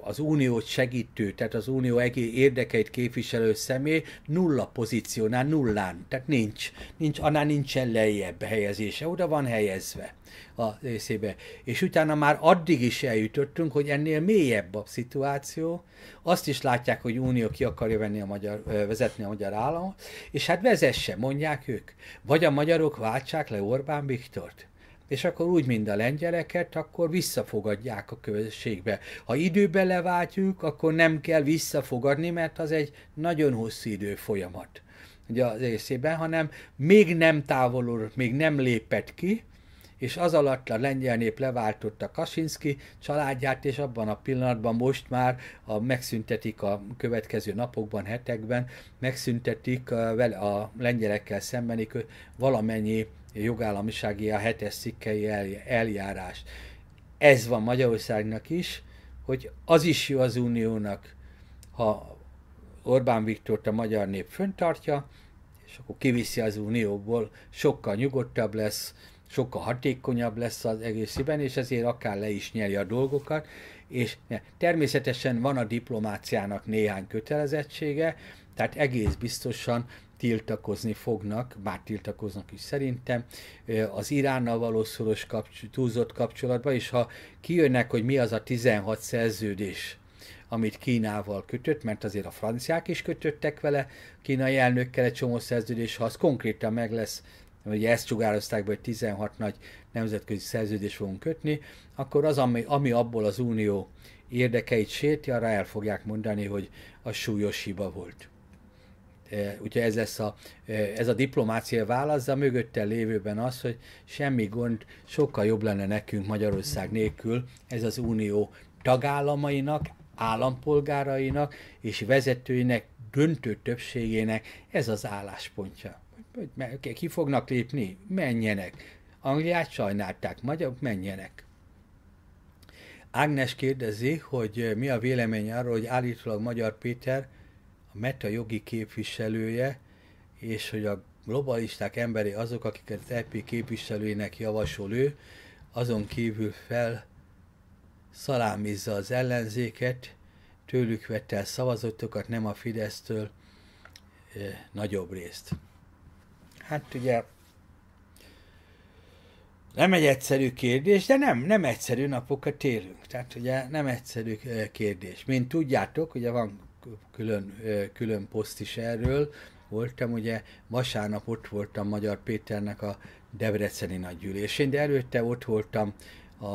az uniót segítő, tehát az unió érdekeit képviselő személy nulla pozíciónál, nullán, tehát nincs, nincs annál nincsen lejjebb helyezése, oda van helyezve a részébe. És utána már addig is eljutottunk, hogy ennél mélyebb a szituáció, azt is látják, hogy Unió ki akarja venni a magyar, vezetni a magyar állam, és hát vezesse, mondják ők. Vagy a magyarok váltsák le Orbán Viktort és akkor úgy, mint a lengyeleket, akkor visszafogadják a közösségbe. Ha időben leváltjuk, akkor nem kell visszafogadni, mert az egy nagyon hosszú idő folyamat ugye az részében, hanem még nem távolul, még nem lépett ki, és az alatt a lengyel nép leváltotta Kaczynski családját, és abban a pillanatban most már a, megszüntetik a következő napokban, hetekben, megszüntetik a, a lengyelekkel szembeni valamennyi jogállamisági a hetes szikkei eljárás. Ez van Magyarországnak is, hogy az is jó az uniónak, ha Orbán Viktort a magyar nép föntartja, és akkor kiviszi az unióból, sokkal nyugodtabb lesz, sokkal hatékonyabb lesz az egészében, és ezért akár le is nyeli a dolgokat, és természetesen van a diplomáciának néhány kötelezettsége, tehát egész biztosan tiltakozni fognak, bár tiltakoznak is szerintem, az Iránnal való szoros kapcs- túlzott kapcsolatban, és ha kijönnek, hogy mi az a 16 szerződés, amit Kínával kötött, mert azért a franciák is kötöttek vele, kínai elnökkel egy csomó szerződés, ha az konkrétan meg lesz, ugye ezt csugározták be, hogy 16 nagy nemzetközi szerződés fogunk kötni, akkor az, ami, ami abból az unió érdekeit sérti, arra el fogják mondani, hogy a súlyos hiba volt. E, úgyhogy ez lesz a, e, ez a diplomácia válasz, de a mögötte lévőben az, hogy semmi gond, sokkal jobb lenne nekünk Magyarország nélkül ez az unió tagállamainak, állampolgárainak és vezetőinek, döntő többségének ez az álláspontja. Ki fognak lépni? Menjenek. Angliát sajnálták, magyarok menjenek. Ágnes kérdezi, hogy mi a véleménye arról, hogy állítólag Magyar Péter a meta jogi képviselője, és hogy a globalisták emberi azok, akiket az EP képviselőinek javasol ő, azon kívül fel szalámizza az ellenzéket, tőlük vett el szavazottokat, nem a Fidesztől e, nagyobb részt. Hát ugye nem egy egyszerű kérdés, de nem, nem egyszerű napokat élünk. Tehát ugye nem egyszerű eh, kérdés. Mint tudjátok, ugye van külön, külön poszt is erről voltam, ugye vasárnap ott voltam Magyar Péternek a Debreceni nagygyűlésén, de előtte ott voltam a,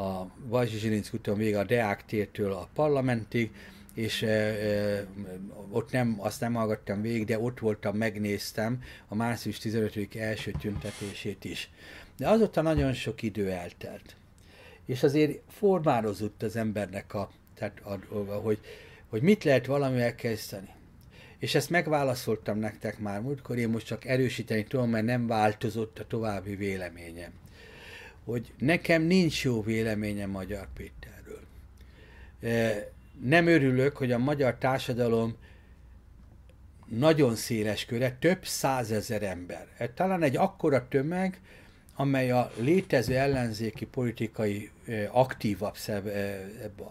a Vajzsi Zsilinc úton végig a Deák tértől a parlamentig, és e, e, ott nem, azt nem hallgattam végig, de ott voltam, megnéztem a március 15 első tüntetését is. De azóta nagyon sok idő eltelt. És azért formározott az embernek a, tehát a, a, hogy hogy mit lehet valamivel kezdeni. És ezt megválaszoltam nektek már múltkor, én most csak erősíteni tudom, mert nem változott a további véleményem. Hogy nekem nincs jó véleményem Magyar Péterről. E, nem örülök, hogy a magyar társadalom nagyon széles köre, több százezer ember. E, talán egy akkora tömeg, amely a létező ellenzéki politikai e, aktívabb,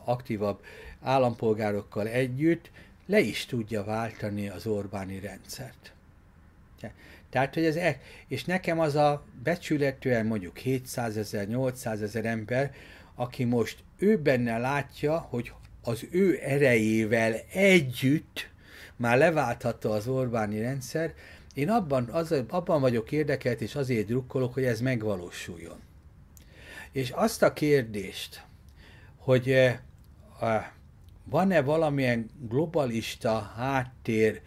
aktívabb állampolgárokkal együtt le is tudja váltani az Orbáni rendszert. Tehát, hogy ez, e- és nekem az a becsületően mondjuk 700 ezer, 800 ezer ember, aki most ő benne látja, hogy az ő erejével együtt már leváltható az Orbáni rendszer, én abban, az, abban vagyok érdekelt, és azért drukkolok, hogy ez megvalósuljon. És azt a kérdést, hogy eh, van-e valamilyen globalista háttér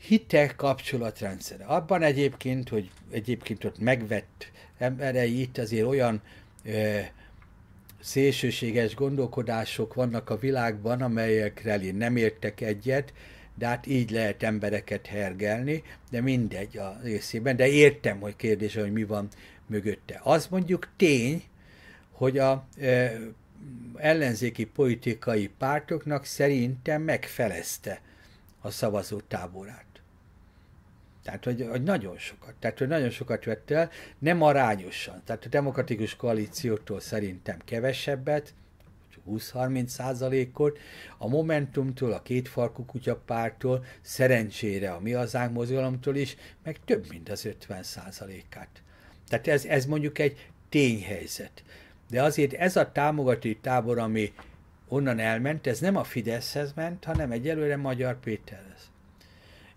hite kapcsolatrendszere? Abban egyébként, hogy egyébként ott megvett emberei itt azért olyan ö, szélsőséges gondolkodások vannak a világban, amelyekre én nem értek egyet, de hát így lehet embereket hergelni, de mindegy a részében, de értem, hogy kérdés, hogy mi van mögötte. Az mondjuk tény, hogy a ellenzéki politikai pártoknak szerintem megfelezte a szavazó táborát. Tehát, hogy, hogy nagyon sokat. Tehát, hogy nagyon sokat vett el, nem arányosan. Tehát a demokratikus koalíciótól szerintem kevesebbet, 20-30 százalékot, a Momentumtól, a farkú kutyapártól, szerencsére a Mi Hazánk mozgalomtól is, meg több mint az 50 százalékát. Tehát ez, ez mondjuk egy tényhelyzet. De azért ez a támogatói tábor, ami onnan elment, ez nem a Fideszhez ment, hanem egyelőre Magyar Péterhez.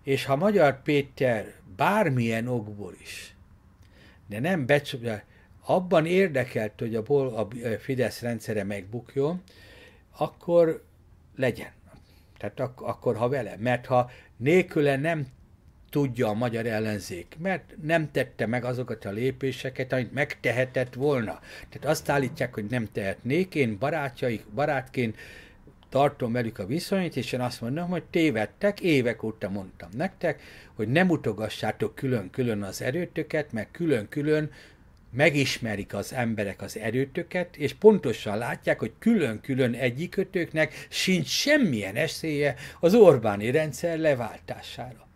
És ha Magyar Péter bármilyen okból is, de nem becsúnya, abban érdekelt, hogy a, bol, a Fidesz rendszere megbukjon, akkor legyen. Tehát ak- akkor ha vele. Mert ha nélküle nem tudja a magyar ellenzék, mert nem tette meg azokat a lépéseket, amit megtehetett volna. Tehát azt állítják, hogy nem tehetnék, én barátjaik, barátként tartom velük a viszonyt, és én azt mondom, hogy tévedtek, évek óta mondtam nektek, hogy nem utogassátok külön-külön az erőtöket, mert külön-külön megismerik az emberek az erőtöket, és pontosan látják, hogy külön-külön egyikötőknek sincs semmilyen esélye az Orbáni rendszer leváltására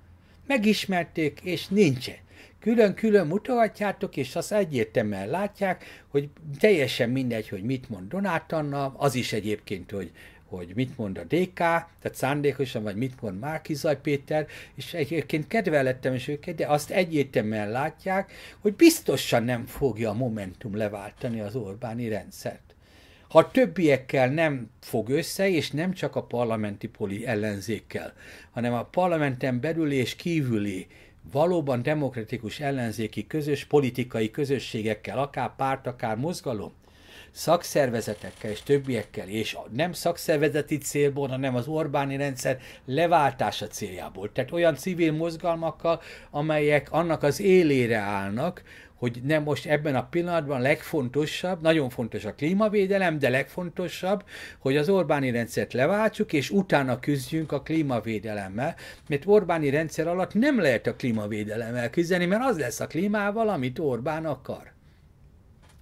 megismerték, és nincsen. Külön-külön mutogatjátok, és azt egyértelműen látják, hogy teljesen mindegy, hogy mit mond Donát Anna, az is egyébként, hogy, hogy mit mond a DK, tehát szándékosan, vagy mit mond Zaj Péter, és egyébként kedvelettem is őket, de azt egyértelműen látják, hogy biztosan nem fogja a Momentum leváltani az Orbáni rendszert ha többiekkel nem fog össze, és nem csak a parlamenti poli ellenzékkel, hanem a parlamenten belül és kívüli valóban demokratikus ellenzéki közös politikai közösségekkel, akár párt, akár mozgalom, szakszervezetekkel és többiekkel, és nem szakszervezeti célból, hanem az Orbáni rendszer leváltása céljából. Tehát olyan civil mozgalmakkal, amelyek annak az élére állnak, hogy nem most ebben a pillanatban legfontosabb, nagyon fontos a klímavédelem, de legfontosabb, hogy az Orbáni rendszert leváltsuk, és utána küzdjünk a klímavédelemmel, mert Orbáni rendszer alatt nem lehet a klímavédelemmel küzdeni, mert az lesz a klímával, amit Orbán akar.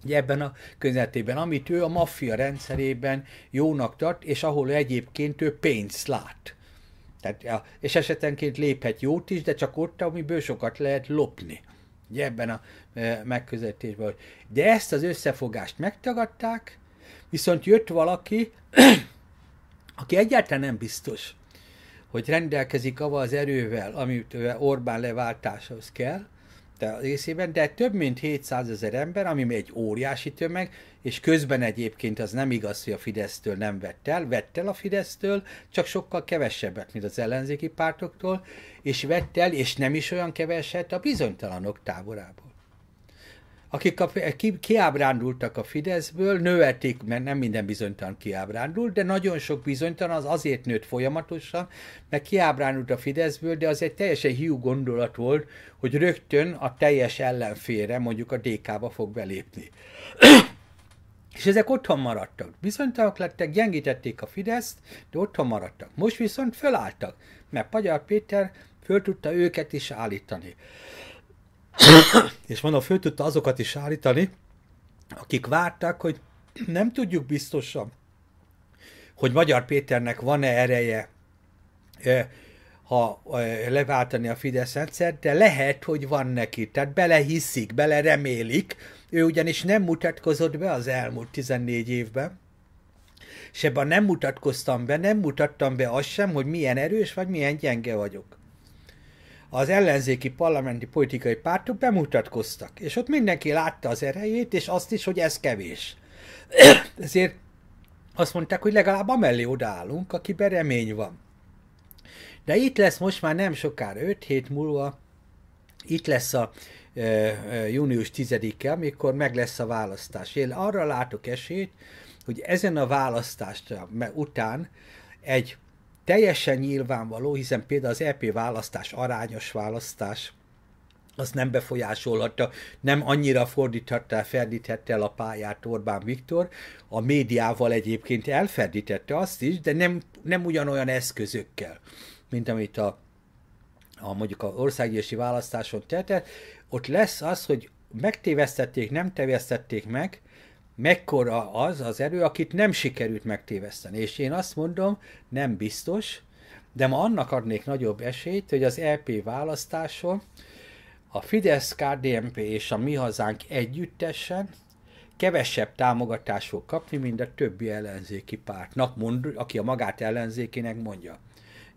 Ugye ebben a közetében, amit ő a maffia rendszerében jónak tart, és ahol egyébként ő pénzt lát. Tehát, és esetenként léphet jót is, de csak ott, amiből sokat lehet lopni. Ugye ebben a megközelítésben, De ezt az összefogást megtagadták, viszont jött valaki, aki egyáltalán nem biztos, hogy rendelkezik avval az erővel, amit Orbán leváltásához kell, de részében, de több mint 700 ezer ember, ami egy óriási tömeg, és közben egyébként az nem igaz, hogy a Fidesztől nem vett el, vett el a Fidesztől, csak sokkal kevesebbet, mint az ellenzéki pártoktól, és vett el, és nem is olyan keveset a bizonytalanok táborából akik a, ki, kiábrándultak a Fideszből, növetik, mert nem minden bizonytalan kiábrándult, de nagyon sok bizonytalan az azért nőtt folyamatosan, mert kiábrándult a Fideszből, de az egy teljesen hiú gondolat volt, hogy rögtön a teljes ellenfére, mondjuk a DK-ba fog belépni. És ezek otthon maradtak. Bizonytalanok lettek, gyengítették a Fideszt, de otthon maradtak. Most viszont fölálltak, mert Pagyar Péter föl tudta őket is állítani. és mondom, föl tudta azokat is állítani, akik várták, hogy nem tudjuk biztosan, hogy Magyar Péternek van-e ereje, ha leváltani a Fidesz rendszert, de lehet, hogy van neki. Tehát belehiszik, beleremélik. Ő ugyanis nem mutatkozott be az elmúlt 14 évben, és ebben nem mutatkoztam be, nem mutattam be azt sem, hogy milyen erős vagy milyen gyenge vagyok az ellenzéki parlamenti politikai pártok bemutatkoztak, és ott mindenki látta az erejét, és azt is, hogy ez kevés. Ezért azt mondták, hogy legalább amellé odaállunk, aki beremény van. De itt lesz most már nem sokára, 5 hét múlva, itt lesz a e, e, június 10-e, amikor meg lesz a választás. Én arra látok esélyt, hogy ezen a választást után egy teljesen nyilvánvaló, hiszen például az EP választás arányos választás, az nem befolyásolhatta, nem annyira fordíthatta, ferdíthette el a pályát Orbán Viktor, a médiával egyébként elferdítette azt is, de nem, nem ugyanolyan eszközökkel, mint amit a, a mondjuk a országgyűlési választáson tette, Ott lesz az, hogy megtévesztették, nem tévesztették meg, mekkora az az erő, akit nem sikerült megtéveszteni. És én azt mondom, nem biztos, de ma annak adnék nagyobb esélyt, hogy az LP e választáson a Fidesz, KDNP és a Mi Hazánk együttesen kevesebb támogatást fog kapni, mint a többi ellenzéki pártnak, mond, aki a magát ellenzékének mondja.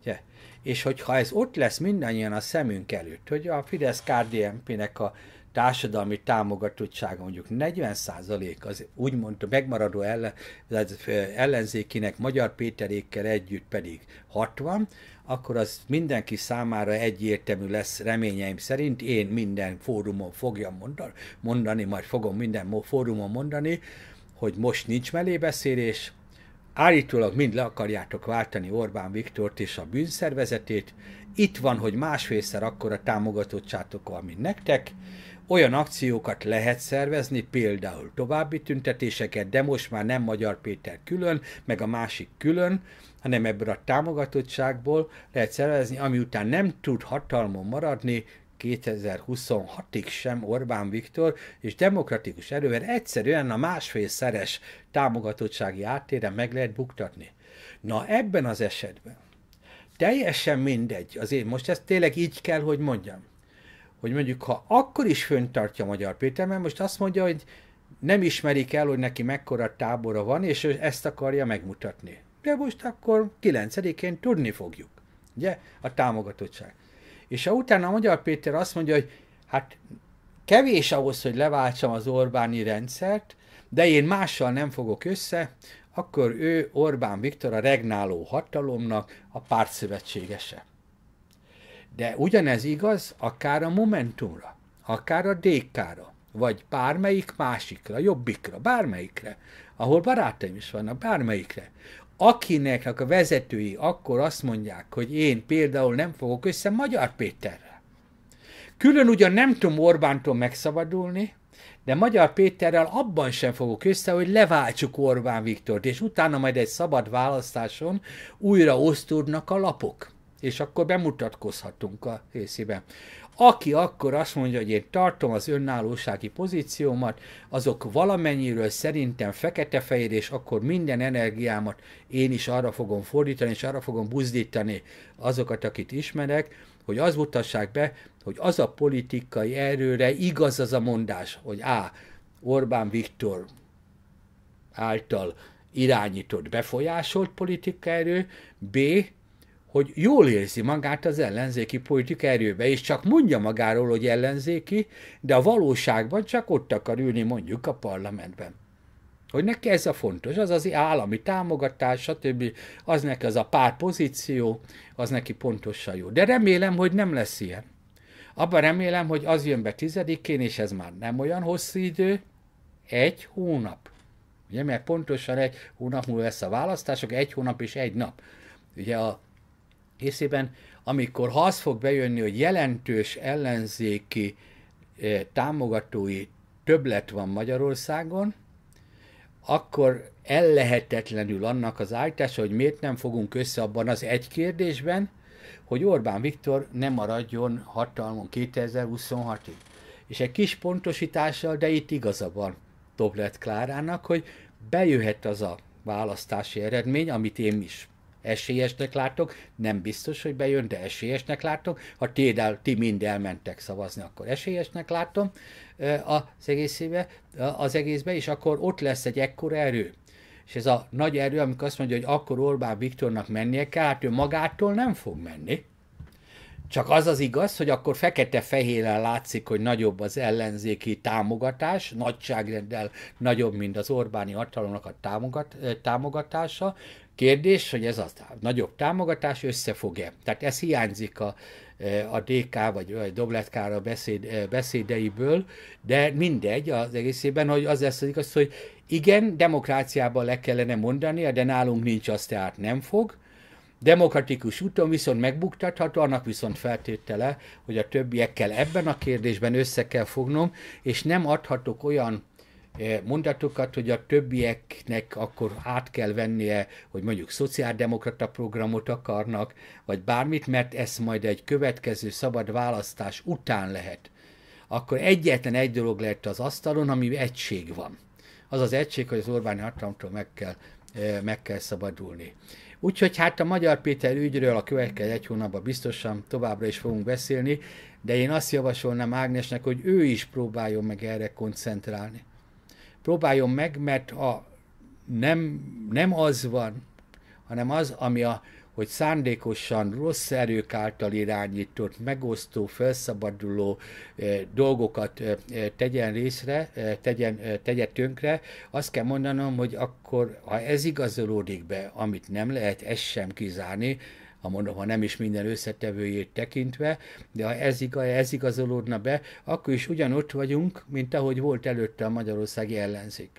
Ugye? És hogyha ez ott lesz mindannyian a szemünk előtt, hogy a Fidesz KDNP-nek a társadalmi támogatottsága mondjuk 40% százalék, az úgymond a megmaradó ellen, ellenzékinek Magyar Péterékkel együtt pedig 60, akkor az mindenki számára egyértelmű lesz reményeim szerint. Én minden fórumon fogjam mondani, mondani majd fogom minden fórumon mondani, hogy most nincs mellébeszélés, állítólag mind le akarjátok váltani Orbán Viktort és a bűnszervezetét, itt van, hogy másfélszer akkora támogatottsátok van, mint nektek, olyan akciókat lehet szervezni, például további tüntetéseket, de most már nem Magyar Péter külön, meg a másik külön, hanem ebből a támogatottságból lehet szervezni, ami után nem tud hatalmon maradni 2026-ig sem Orbán Viktor, és demokratikus erővel egyszerűen a másfélszeres támogatottsági áttére meg lehet buktatni. Na ebben az esetben teljesen mindegy, azért most ezt tényleg így kell, hogy mondjam, hogy mondjuk ha akkor is föntartja Magyar Péter, mert most azt mondja, hogy nem ismerik el, hogy neki mekkora tábora van, és ő ezt akarja megmutatni. De most akkor 9-én tudni fogjuk, ugye, a támogatottság. És ha utána Magyar Péter azt mondja, hogy hát kevés ahhoz, hogy leváltsam az Orbáni rendszert, de én mással nem fogok össze, akkor ő Orbán Viktor a regnáló hatalomnak a pártszövetségese. De ugyanez igaz akár a Momentumra, akár a DK-ra, vagy bármelyik másikra, jobbikra, bármelyikre, ahol barátaim is vannak, bármelyikre. Akinek a vezetői akkor azt mondják, hogy én például nem fogok össze Magyar Péterrel. Külön ugyan nem tudom Orbántól megszabadulni, de Magyar Péterrel abban sem fogok össze, hogy leváltsuk Orbán Viktort, és utána majd egy szabad választáson újra osztódnak a lapok és akkor bemutatkozhatunk a részében. Aki akkor azt mondja, hogy én tartom az önállósági pozíciómat, azok valamennyiről szerintem fekete-fehér, és akkor minden energiámat én is arra fogom fordítani, és arra fogom buzdítani azokat, akit ismerek, hogy az mutassák be, hogy az a politikai erőre igaz az a mondás, hogy A. Orbán Viktor által irányított, befolyásolt politikai erő, B hogy jól érzi magát az ellenzéki politika erőbe, és csak mondja magáról, hogy ellenzéki, de a valóságban csak ott akar ülni mondjuk a parlamentben. Hogy neki ez a fontos, az az állami támogatás, stb. Az neki az a pár pozíció, az neki pontosan jó. De remélem, hogy nem lesz ilyen. Abban remélem, hogy az jön be tizedikén, és ez már nem olyan hosszú idő, egy hónap. Ugye, mert pontosan egy hónap múlva lesz a választások, egy hónap és egy nap. Ugye a észében, amikor ha az fog bejönni, hogy jelentős ellenzéki eh, támogatói többlet van Magyarországon, akkor ellehetetlenül annak az állítása, hogy miért nem fogunk össze abban az egy kérdésben, hogy Orbán Viktor ne maradjon hatalmon 2026-ig. És egy kis pontosítással, de itt igaza van Toblet Klárának, hogy bejöhet az a választási eredmény, amit én is esélyesnek látok, nem biztos, hogy bejön, de esélyesnek látok. Ha ti, ti mind elmentek szavazni, akkor esélyesnek látom az egészébe, az egészbe, és akkor ott lesz egy ekkora erő. És ez a nagy erő, amikor azt mondja, hogy akkor Orbán Viktornak mennie kell, hát ő magától nem fog menni. Csak az az igaz, hogy akkor fekete-fehéren látszik, hogy nagyobb az ellenzéki támogatás, nagyságrenddel nagyobb, mint az Orbáni hatalomnak a támogat, támogatása, Kérdés, hogy ez a nagyobb támogatás összefog-e? Tehát ez hiányzik a, e, a DK vagy, a Dobletkára beszéd, e, beszédeiből, de mindegy az egészében, hogy az lesz az, hogy igen, demokráciában le kellene mondania, de nálunk nincs az, tehát nem fog, Demokratikus úton viszont megbuktatható, annak viszont feltétele, hogy a többiekkel ebben a kérdésben össze kell fognom, és nem adhatok olyan Eh, mondatokat, hogy a többieknek akkor át kell vennie, hogy mondjuk szociáldemokrata programot akarnak, vagy bármit, mert ez majd egy következő szabad választás után lehet. Akkor egyetlen egy dolog lehet az asztalon, ami egység van. Az az egység, hogy az Orbán hatalomtól meg kell, eh, meg kell szabadulni. Úgyhogy hát a Magyar Péter ügyről a következő egy hónapban biztosan továbbra is fogunk beszélni, de én azt javasolnám Ágnesnek, hogy ő is próbáljon meg erre koncentrálni próbáljon meg, mert ha nem, nem az van, hanem az, ami a, hogy szándékosan rossz erők által irányított, megosztó, felszabaduló eh, dolgokat eh, eh, tegyen részre, tegyen, tegye tönkre, azt kell mondanom, hogy akkor, ha ez igazolódik be, amit nem lehet, ezt sem kizárni, ha mondom, ha nem is minden összetevőjét tekintve, de ha ez, igaz, ez igazolódna be, akkor is ugyanott vagyunk, mint ahogy volt előtte a magyarországi ellenzék.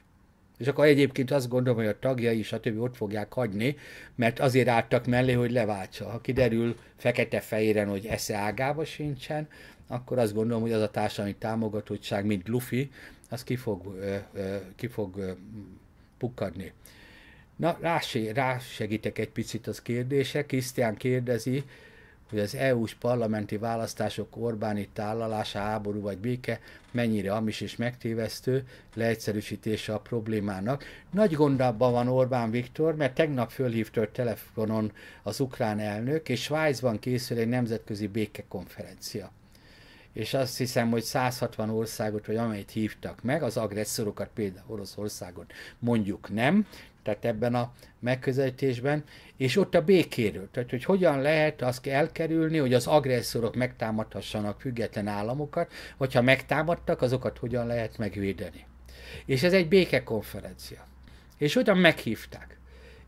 És akkor egyébként azt gondolom, hogy a tagjai is a többi ott fogják hagyni, mert azért álltak mellé, hogy leváltsa. Ha kiderül fekete-fehéren, hogy esze ágába sincsen, akkor azt gondolom, hogy az a társadalmi támogatottság, mint Luffy, az ki fog, ö, ö, ki fog ö, pukkadni. Na, segítek egy picit az kérdése. Krisztián kérdezi, hogy az EU-s parlamenti választások Orbáni tállalása, háború vagy béke mennyire amis és megtévesztő leegyszerűsítése a problémának. Nagy gondabban van Orbán Viktor, mert tegnap fölhívta telefonon az ukrán elnök, és Svájcban készül egy nemzetközi békekonferencia és azt hiszem, hogy 160 országot, vagy amelyet hívtak meg, az agresszorokat, például Oroszországot mondjuk nem, tehát ebben a megközelítésben, és ott a békéről, tehát hogy hogyan lehet azt elkerülni, hogy az agresszorok megtámadhassanak független államokat, vagy ha megtámadtak, azokat hogyan lehet megvédeni. És ez egy békekonferencia. És oda meghívták.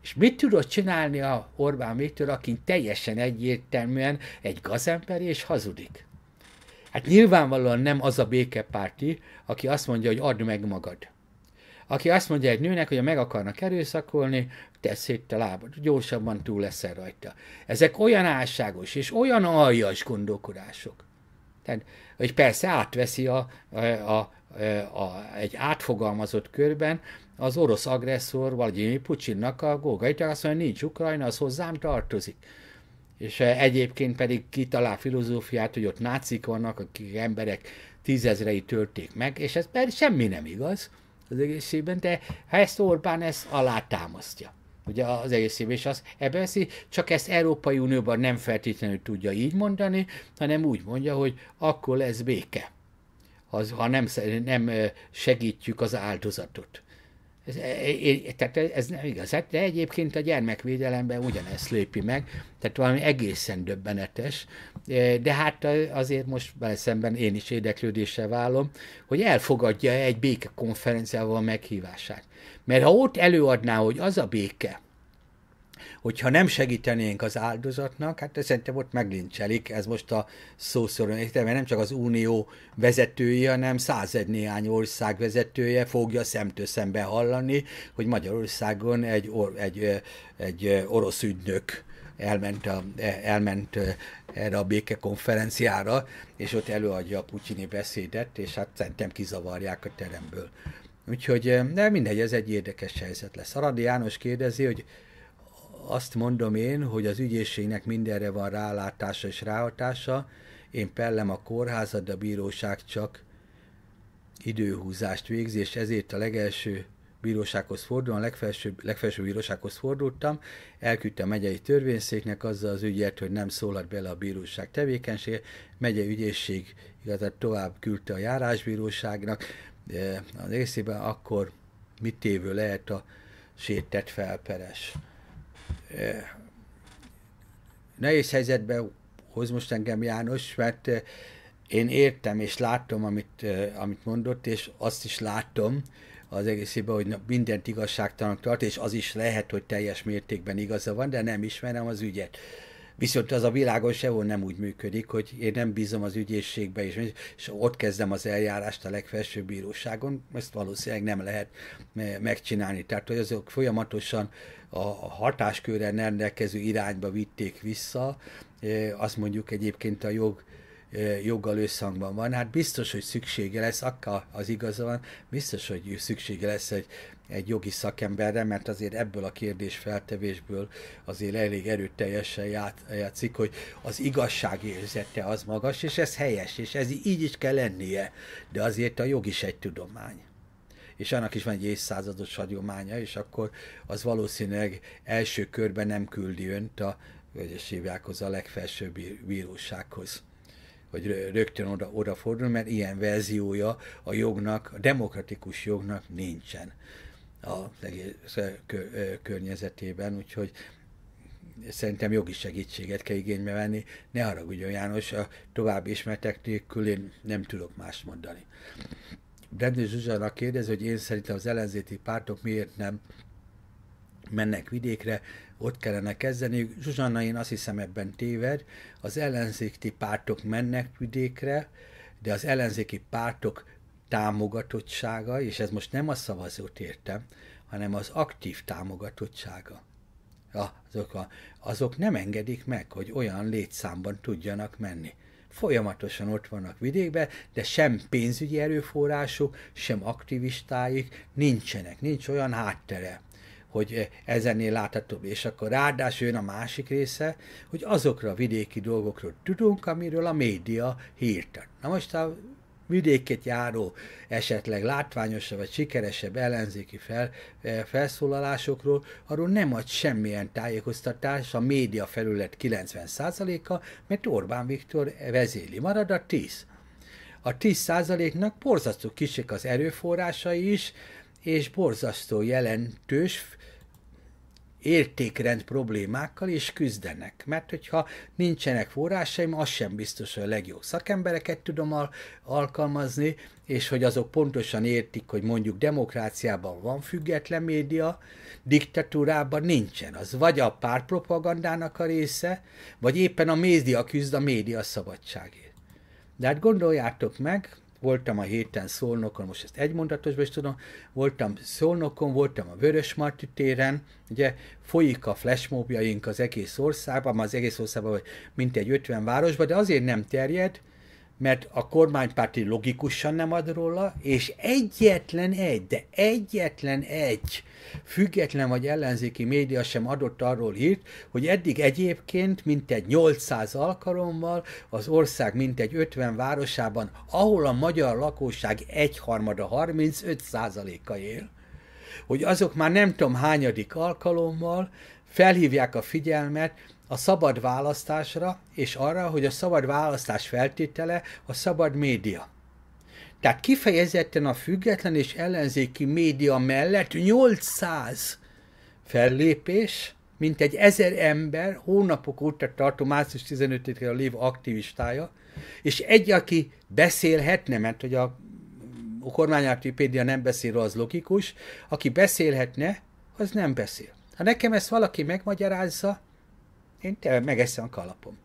És mit tudott csinálni a Orbán Viktor, aki teljesen egyértelműen egy gazember és hazudik? Hát nyilvánvalóan nem az a békepárti, aki azt mondja, hogy add meg magad aki azt mondja egy nőnek, hogy ha meg akarnak erőszakolni, tesz szét a lábad, gyorsabban túl leszel rajta. Ezek olyan álságos és olyan aljas gondolkodások. Tehát, hogy persze átveszi a, a, a, a, egy átfogalmazott körben az orosz agresszor Vladimir Putyinnak a gógait, azt mondja, nincs Ukrajna, az hozzám tartozik és eh, egyébként pedig kitalál filozófiát, hogy ott nácik vannak, akik emberek tízezrei törték meg, és ez persze semmi nem igaz az egészségben, de ha ezt Orbán ezt alátámasztja ugye az egészségben, és az ebbe veszi, csak ezt Európai Unióban nem feltétlenül tudja így mondani, hanem úgy mondja, hogy akkor lesz béke, az, ha nem, nem segítjük az áldozatot. Ez, e, e, tehát ez nem igaz. Hát, de egyébként a gyermekvédelemben ugyanezt lépi meg, tehát valami egészen döbbenetes, e, de hát azért most vele szemben én is érdeklődésre válom, hogy elfogadja egy békekonferenciával meghívását. Mert ha ott előadná, hogy az a béke, hogyha nem segítenénk az áldozatnak, hát szerintem ott meglincselik, ez most a szószoron értelme, nem csak az Unió vezetője, hanem százegy néhány ország vezetője fogja szemtől szembe hallani, hogy Magyarországon egy, or, egy, egy orosz ügynök elment, a, e, elment erre a békekonferenciára, és ott előadja a putyini beszédet, és hát szerintem kizavarják a teremből. Úgyhogy de mindegy, ez egy érdekes helyzet lesz. Aradi János kérdezi, hogy azt mondom én, hogy az ügyészségnek mindenre van rálátása és ráhatása, én pellem a kórházat, de a bíróság csak időhúzást végzi, és ezért a legelső bírósághoz fordulom, a legfelsőbb, legfelsőbb bírósághoz fordultam, elküldte a megyei törvényszéknek azzal az ügyet, hogy nem szólhat bele a bíróság tevékenysége, megyei ügyészség igazán tovább küldte a járásbíróságnak, az részében akkor mit tévő lehet a sétett felperes. Eh, nehéz helyzetbe hoz most engem János, mert eh, én értem és látom, amit, eh, amit mondott, és azt is látom az egészében, hogy mindent igazságtalanak tart, és az is lehet, hogy teljes mértékben igaza van, de nem ismerem az ügyet. Viszont az a világon sehol nem úgy működik, hogy én nem bízom az ügyészségbe, és, és ott kezdem az eljárást a legfelsőbb bíróságon, ezt valószínűleg nem lehet megcsinálni. Tehát, hogy azok folyamatosan a hatáskörre rendelkező irányba vitték vissza, e, azt mondjuk egyébként a jog e, joggal összhangban van. Hát biztos, hogy szüksége lesz, akka az igaza van, biztos, hogy szüksége lesz egy egy jogi szakemberre, mert azért ebből a kérdés feltevésből azért elég erőteljesen ját, játszik, hogy az igazság érzete az magas, és ez helyes, és ez így is kell lennie. De azért a jog is egy tudomány és annak is van egy évszázados hagyománya, és akkor az valószínűleg első körben nem küldi önt a, vagy a legfelsőbb bírósághoz hogy rögtön oda, odafordul, mert ilyen verziója a jognak, a demokratikus jognak nincsen az egész környezetében, úgyhogy szerintem jogi segítséget kell igénybe venni. Ne haragudjon János, a további ismertek nélkül én nem tudok más mondani. Brendő Zsuzsana kérdez, hogy én szerintem az ellenzéti pártok miért nem mennek vidékre, ott kellene kezdeni. Zsuzsanna, én azt hiszem ebben téved, az ellenzéki pártok mennek vidékre, de az ellenzéki pártok támogatottsága, és ez most nem a szavazót értem, hanem az aktív támogatottsága. Azok, a, azok nem engedik meg, hogy olyan létszámban tudjanak menni. Folyamatosan ott vannak vidékben, de sem pénzügyi erőforrásuk, sem aktivistáik nincsenek, nincs olyan háttere hogy eh, ezennél láthatóbb. És akkor ráadásul jön a másik része, hogy azokra a vidéki dolgokról tudunk, amiről a média hírt ad. Na most a vidékét járó, esetleg látványosabb vagy sikeresebb ellenzéki fel, eh, felszólalásokról, arról nem ad semmilyen tájékoztatás a média felület 90%-a, mert Orbán Viktor vezéli. Marad a 10. A 10%-nak borzasztó kisek az erőforrásai is, és borzasztó jelentős értékrend problémákkal is küzdenek. Mert hogyha nincsenek forrásaim, az sem biztos, hogy a legjobb szakembereket tudom al- alkalmazni, és hogy azok pontosan értik, hogy mondjuk demokráciában van független média, diktatúrában nincsen. Az vagy a pártpropagandának a része, vagy éppen a média küzd a média szabadságért. De hát gondoljátok meg, voltam a héten Szolnokon, most ezt egy mondatosban is tudom, voltam Szolnokon, voltam a Vörös Marti téren, ugye folyik a flashmobjaink az egész országban, az egész országban, mint egy 50 városban, de azért nem terjed, mert a kormánypárti logikusan nem ad róla, és egyetlen egy, de egyetlen egy független vagy ellenzéki média sem adott arról hírt, hogy eddig egyébként mintegy 800 alkalommal az ország mintegy 50 városában, ahol a magyar lakosság egyharmada 35 százaléka él, hogy azok már nem tudom hányadik alkalommal felhívják a figyelmet, a szabad választásra, és arra, hogy a szabad választás feltétele a szabad média. Tehát kifejezetten a független és ellenzéki média mellett 800 fellépés, mint egy ezer ember, hónapok óta tartó március 15-ére lév aktivistája, és egy, aki beszélhetne, mert hogy a, a média nem beszél, az logikus, aki beszélhetne, az nem beszél. Ha nekem ezt valaki megmagyarázza, én tényleg megeszem a kalapom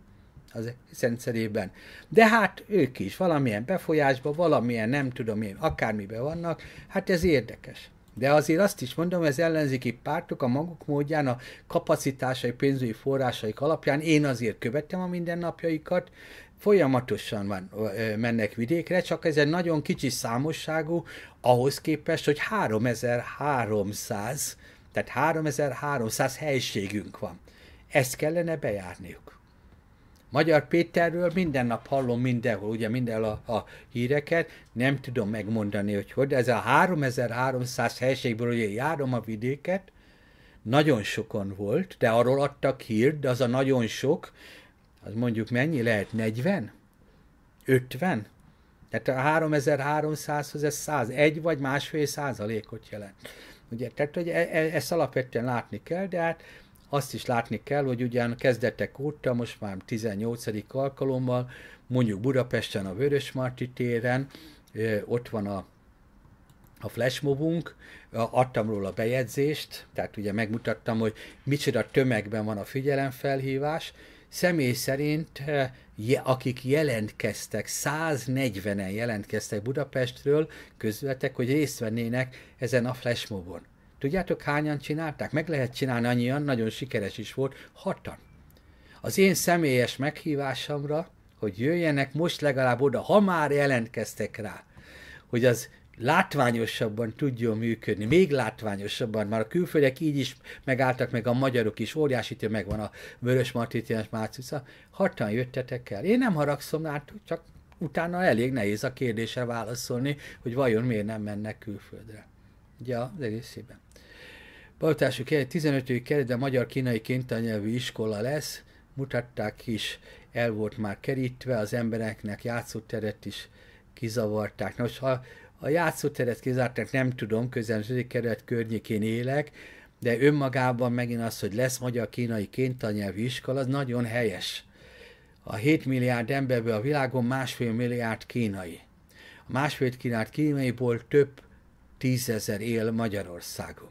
az rendszerében. De hát ők is valamilyen befolyásban, valamilyen nem tudom én, akármiben vannak, hát ez érdekes. De azért azt is mondom, ez ellenzéki pártok a maguk módján, a kapacitásai, pénzügyi forrásaik alapján, én azért követtem a mindennapjaikat, folyamatosan van, mennek vidékre, csak ez egy nagyon kicsi számosságú ahhoz képest, hogy 3300, tehát 3300 helységünk van. Ezt kellene bejárniuk. Magyar Péterről minden nap hallom mindenhol, ugye minden a, a híreket, nem tudom megmondani, hogy hogy, de ez a 3300 helységből, ugye járom a vidéket, nagyon sokan volt, de arról adtak hírt, de az a nagyon sok, az mondjuk mennyi lehet, 40? 50? Tehát a 3300-hoz ez 100, egy vagy másfél százalékot jelent. Ugye, tehát hogy e- e- ezt alapvetően látni kell, de hát azt is látni kell, hogy ugyan kezdetek óta, most már 18. alkalommal, mondjuk Budapesten a Vörösmarty téren, ott van a a flashmobunk, adtam róla bejegyzést, tehát ugye megmutattam, hogy micsoda tömegben van a figyelemfelhívás. Személy szerint, akik jelentkeztek, 140-en jelentkeztek Budapestről, közületek, hogy részt vennének ezen a flashmobon. Tudjátok, hányan csinálták? Meg lehet csinálni annyian, nagyon sikeres is volt, hatan. Az én személyes meghívásomra, hogy jöjjenek most legalább oda, ha már jelentkeztek rá, hogy az látványosabban tudjon működni, még látványosabban, már a külföldek így is megálltak, meg a magyarok is, óriási meg van a Vörös Martitiás Márcica, szóval hatan jöttetek el. Én nem haragszom rátok, csak utána elég nehéz a kérdésre válaszolni, hogy vajon miért nem mennek külföldre. Ugye ja, az egészében. Baltású kelet 15. de magyar-kínai kintanyelvű iskola lesz, mutatták is, el volt már kerítve, az embereknek játszóteret is kizavarták. Nos, ha a játszóteret kizárták, nem tudom, közel kerület környékén élek, de önmagában megint az, hogy lesz magyar-kínai kintanyelvű iskola, az nagyon helyes. A 7 milliárd emberből a világon másfél milliárd kínai. A másfél milliárd kínaiból több tízezer él Magyarországon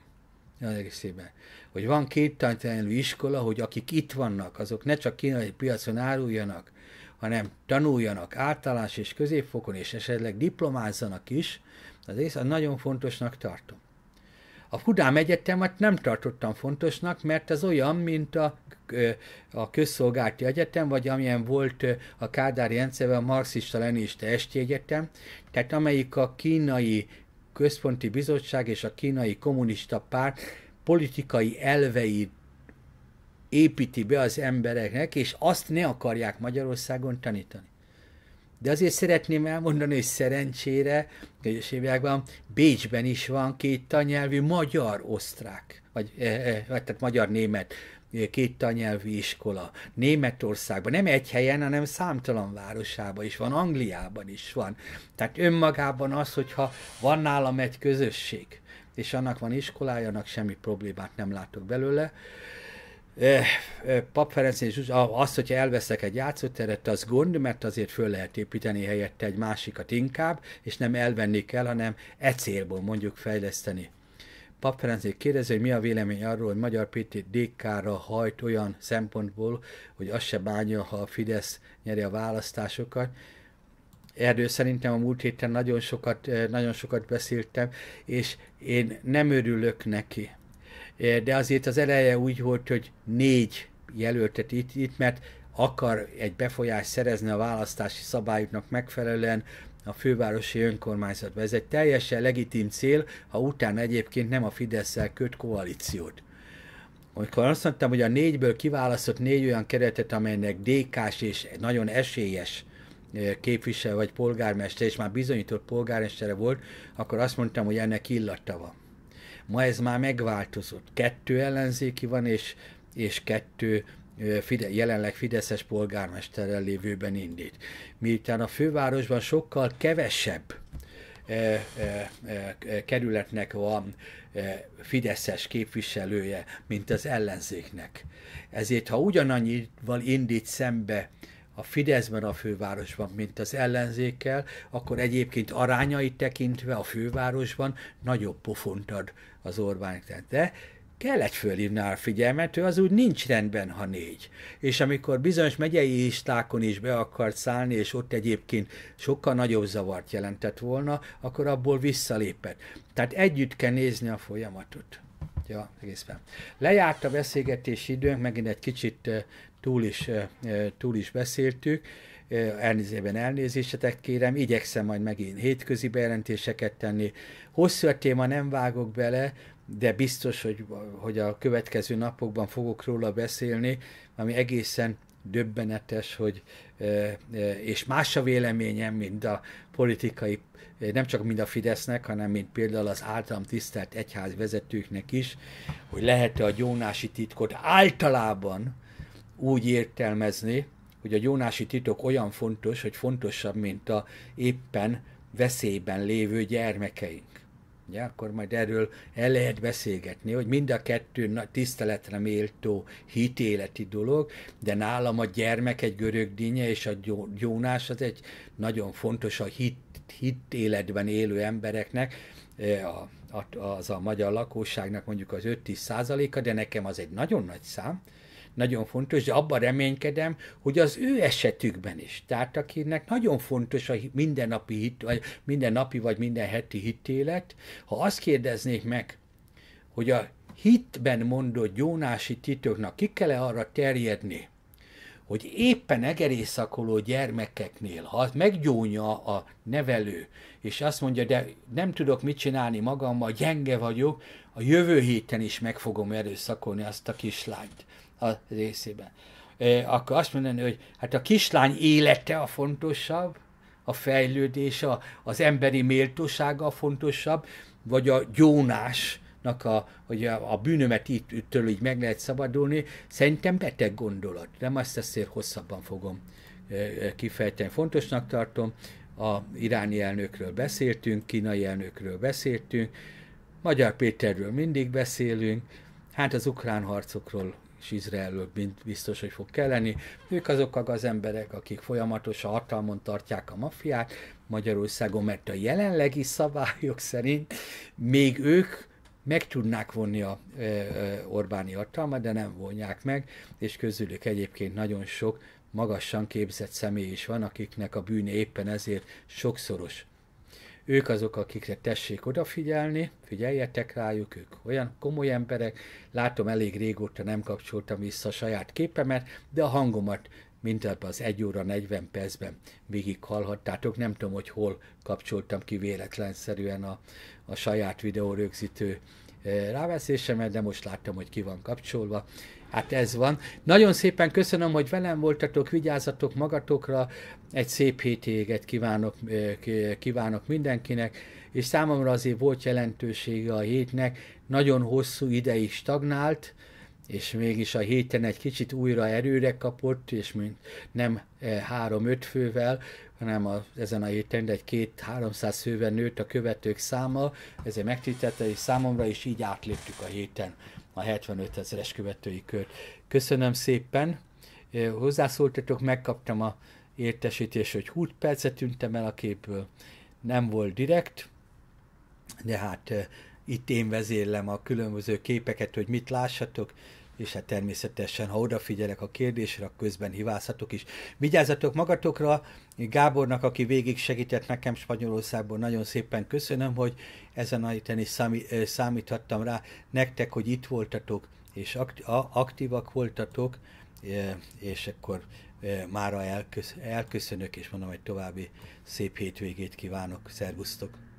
egészében. Hogy van két tanítványú iskola, hogy akik itt vannak, azok ne csak kínai piacon áruljanak, hanem tanuljanak általános és középfokon, és esetleg diplomázzanak is, az ész nagyon fontosnak tartom. A Fudám Egyetemet nem tartottam fontosnak, mert ez olyan, mint a, a közszolgálti egyetem, vagy amilyen volt a Kádár Jenceve, a marxista-leninista esti egyetem, tehát amelyik a kínai Központi Bizottság és a Kínai Kommunista Párt politikai elvei építi be az embereknek, és azt ne akarják Magyarországon tanítani. De azért szeretném elmondani, hogy szerencsére, egyes években Bécsben is van két tannyelvű magyar-osztrák, vagy, eh, eh, vagy tehát magyar-német két tanyelvű iskola. Németországban, nem egy helyen, hanem számtalan városában is van, Angliában is van. Tehát önmagában az, hogyha van nálam egy közösség, és annak van iskolája, annak semmi problémát nem látok belőle. Eh, eh, Pap Ferenc és Zsuzsa, az, hogyha elveszek egy játszóteret, az gond, mert azért föl lehet építeni helyette egy másikat inkább, és nem elvenni kell, hanem e célból mondjuk fejleszteni. Pap Ferencék kérdezi, hogy mi a vélemény arról, hogy Magyar Péti DK-ra hajt olyan szempontból, hogy az se bánja, ha a Fidesz nyeri a választásokat. Erről szerintem a múlt héten nagyon sokat, eh, nagyon sokat beszéltem, és én nem örülök neki. Eh, de azért az eleje úgy volt, hogy négy jelöltet itt, itt mert akar egy befolyást szerezni a választási szabályoknak megfelelően, a fővárosi önkormányzatba. Ez egy teljesen legitim cél, ha utána egyébként nem a fidesz köt koalíciót. Amikor azt mondtam, hogy a négyből kiválasztott négy olyan keretet, amelynek DK-s és nagyon esélyes eh, képviselő vagy polgármester, és már bizonyított polgármestere volt, akkor azt mondtam, hogy ennek illata van. Ma ez már megváltozott. Kettő ellenzéki van, és, és kettő Fide, jelenleg Fideszes polgármesterrel lévőben indít. Miután a fővárosban sokkal kevesebb E, e, e, kerületnek van fideszes képviselője, mint az ellenzéknek. Ezért, ha ugyanannyival indít szembe a Fideszben a fővárosban, mint az ellenzékkel, akkor egyébként arányait tekintve a fővárosban nagyobb pofont ad az Orbán. De kellett fölhívni a figyelmet, ő az úgy nincs rendben, ha négy. És amikor bizonyos megyei listákon is be akart szállni, és ott egyébként sokkal nagyobb zavart jelentett volna, akkor abból visszalépett. Tehát együtt kell nézni a folyamatot. Ja, egészben. Lejárt a beszélgetési időnk, megint egy kicsit eh, túl is, eh, eh, túl is beszéltük elnézében elnézésetek kérem, igyekszem majd megint hétközi bejelentéseket tenni. Hosszú a téma, nem vágok bele, de biztos, hogy, hogy a következő napokban fogok róla beszélni, ami egészen döbbenetes, hogy, e, e, és más a véleményem, mint a politikai, e, nem csak mind a Fidesznek, hanem mint például az általam tisztelt egyház vezetőknek is, hogy lehet-e a gyónási titkot általában úgy értelmezni, hogy a gyónási titok olyan fontos, hogy fontosabb, mint a éppen veszélyben lévő gyermekeink. Ugye, akkor majd erről el lehet beszélgetni, hogy mind a kettő tiszteletre méltó hitéleti dolog, de nálam a gyermek egy görög és a gyónás az egy nagyon fontos a hit, hit életben élő embereknek, a, a, az a magyar lakosságnak mondjuk az 5-10 százaléka, de nekem az egy nagyon nagy szám, nagyon fontos, de abban reménykedem, hogy az ő esetükben is. Tehát akinek nagyon fontos a mindennapi hit, vagy minden napi vagy minden heti hitélet, ha azt kérdeznék meg, hogy a hitben mondott gyónási titoknak ki kell -e arra terjedni, hogy éppen egerészakoló gyermekeknél, ha meggyónja a nevelő, és azt mondja, de nem tudok mit csinálni magammal, gyenge vagyok, a jövő héten is meg fogom erőszakolni azt a kislányt a részében. Akkor azt mondani, hogy hát a kislány élete a fontosabb, a fejlődése, az emberi méltósága a fontosabb, vagy a gyónásnak, a, hogy a, a bűnömet itt így meg lehet szabadulni, szerintem beteg gondolat. Nem azt azért hosszabban fogom kifejteni. Fontosnak tartom, a iráni elnökről beszéltünk, kínai elnökről beszéltünk, Magyar Péterről mindig beszélünk, hát az ukrán harcokról és Izraelről biztos, hogy fog kelleni. Ők azok az emberek, akik folyamatosan hatalmon tartják a maffiát Magyarországon, mert a jelenlegi szabályok szerint még ők meg tudnák vonni a e, e, Orbáni hatalmat, de nem vonják meg, és közülük egyébként nagyon sok magasan képzett személy is van, akiknek a bűne éppen ezért sokszoros ők azok, akikre tessék odafigyelni, figyeljetek rájuk, ők olyan komoly emberek, látom elég régóta nem kapcsoltam vissza a saját képemet, de a hangomat mint ebben az 1 óra 40 percben végig hallhattátok. Nem tudom, hogy hol kapcsoltam ki véletlenszerűen a, a saját videó rögzítő eh, ráveszésemet, de most láttam, hogy ki van kapcsolva, Hát ez van. Nagyon szépen köszönöm, hogy velem voltatok, vigyázzatok magatokra, egy szép hétéget kívánok, eh, kívánok mindenkinek, és számomra azért volt jelentősége a hétnek, nagyon hosszú ideig stagnált, és mégis a héten egy kicsit újra erőre kapott, és mint nem eh, három-öt fővel, hanem a, ezen a héten egy két-háromszáz fővel nőtt a követők száma, ezért megtitette, és számomra is így átléptük a héten a 75 ezeres követői kör. Köszönöm szépen, hozzászóltatok, megkaptam a értesítést, hogy 20 percet tűntem el a képből, nem volt direkt, de hát itt én vezérlem a különböző képeket, hogy mit lássatok, és hát természetesen, ha odafigyelek a kérdésre, akkor közben hibázhatok is. Vigyázzatok magatokra, Gábornak, aki végig segített nekem Spanyolországból, nagyon szépen köszönöm, hogy ezen a héten is számi, számíthattam rá. Nektek, hogy itt voltatok, és aktívak voltatok, és akkor mára elköszönök, és mondom, hogy további szép hétvégét kívánok. Szervusztok!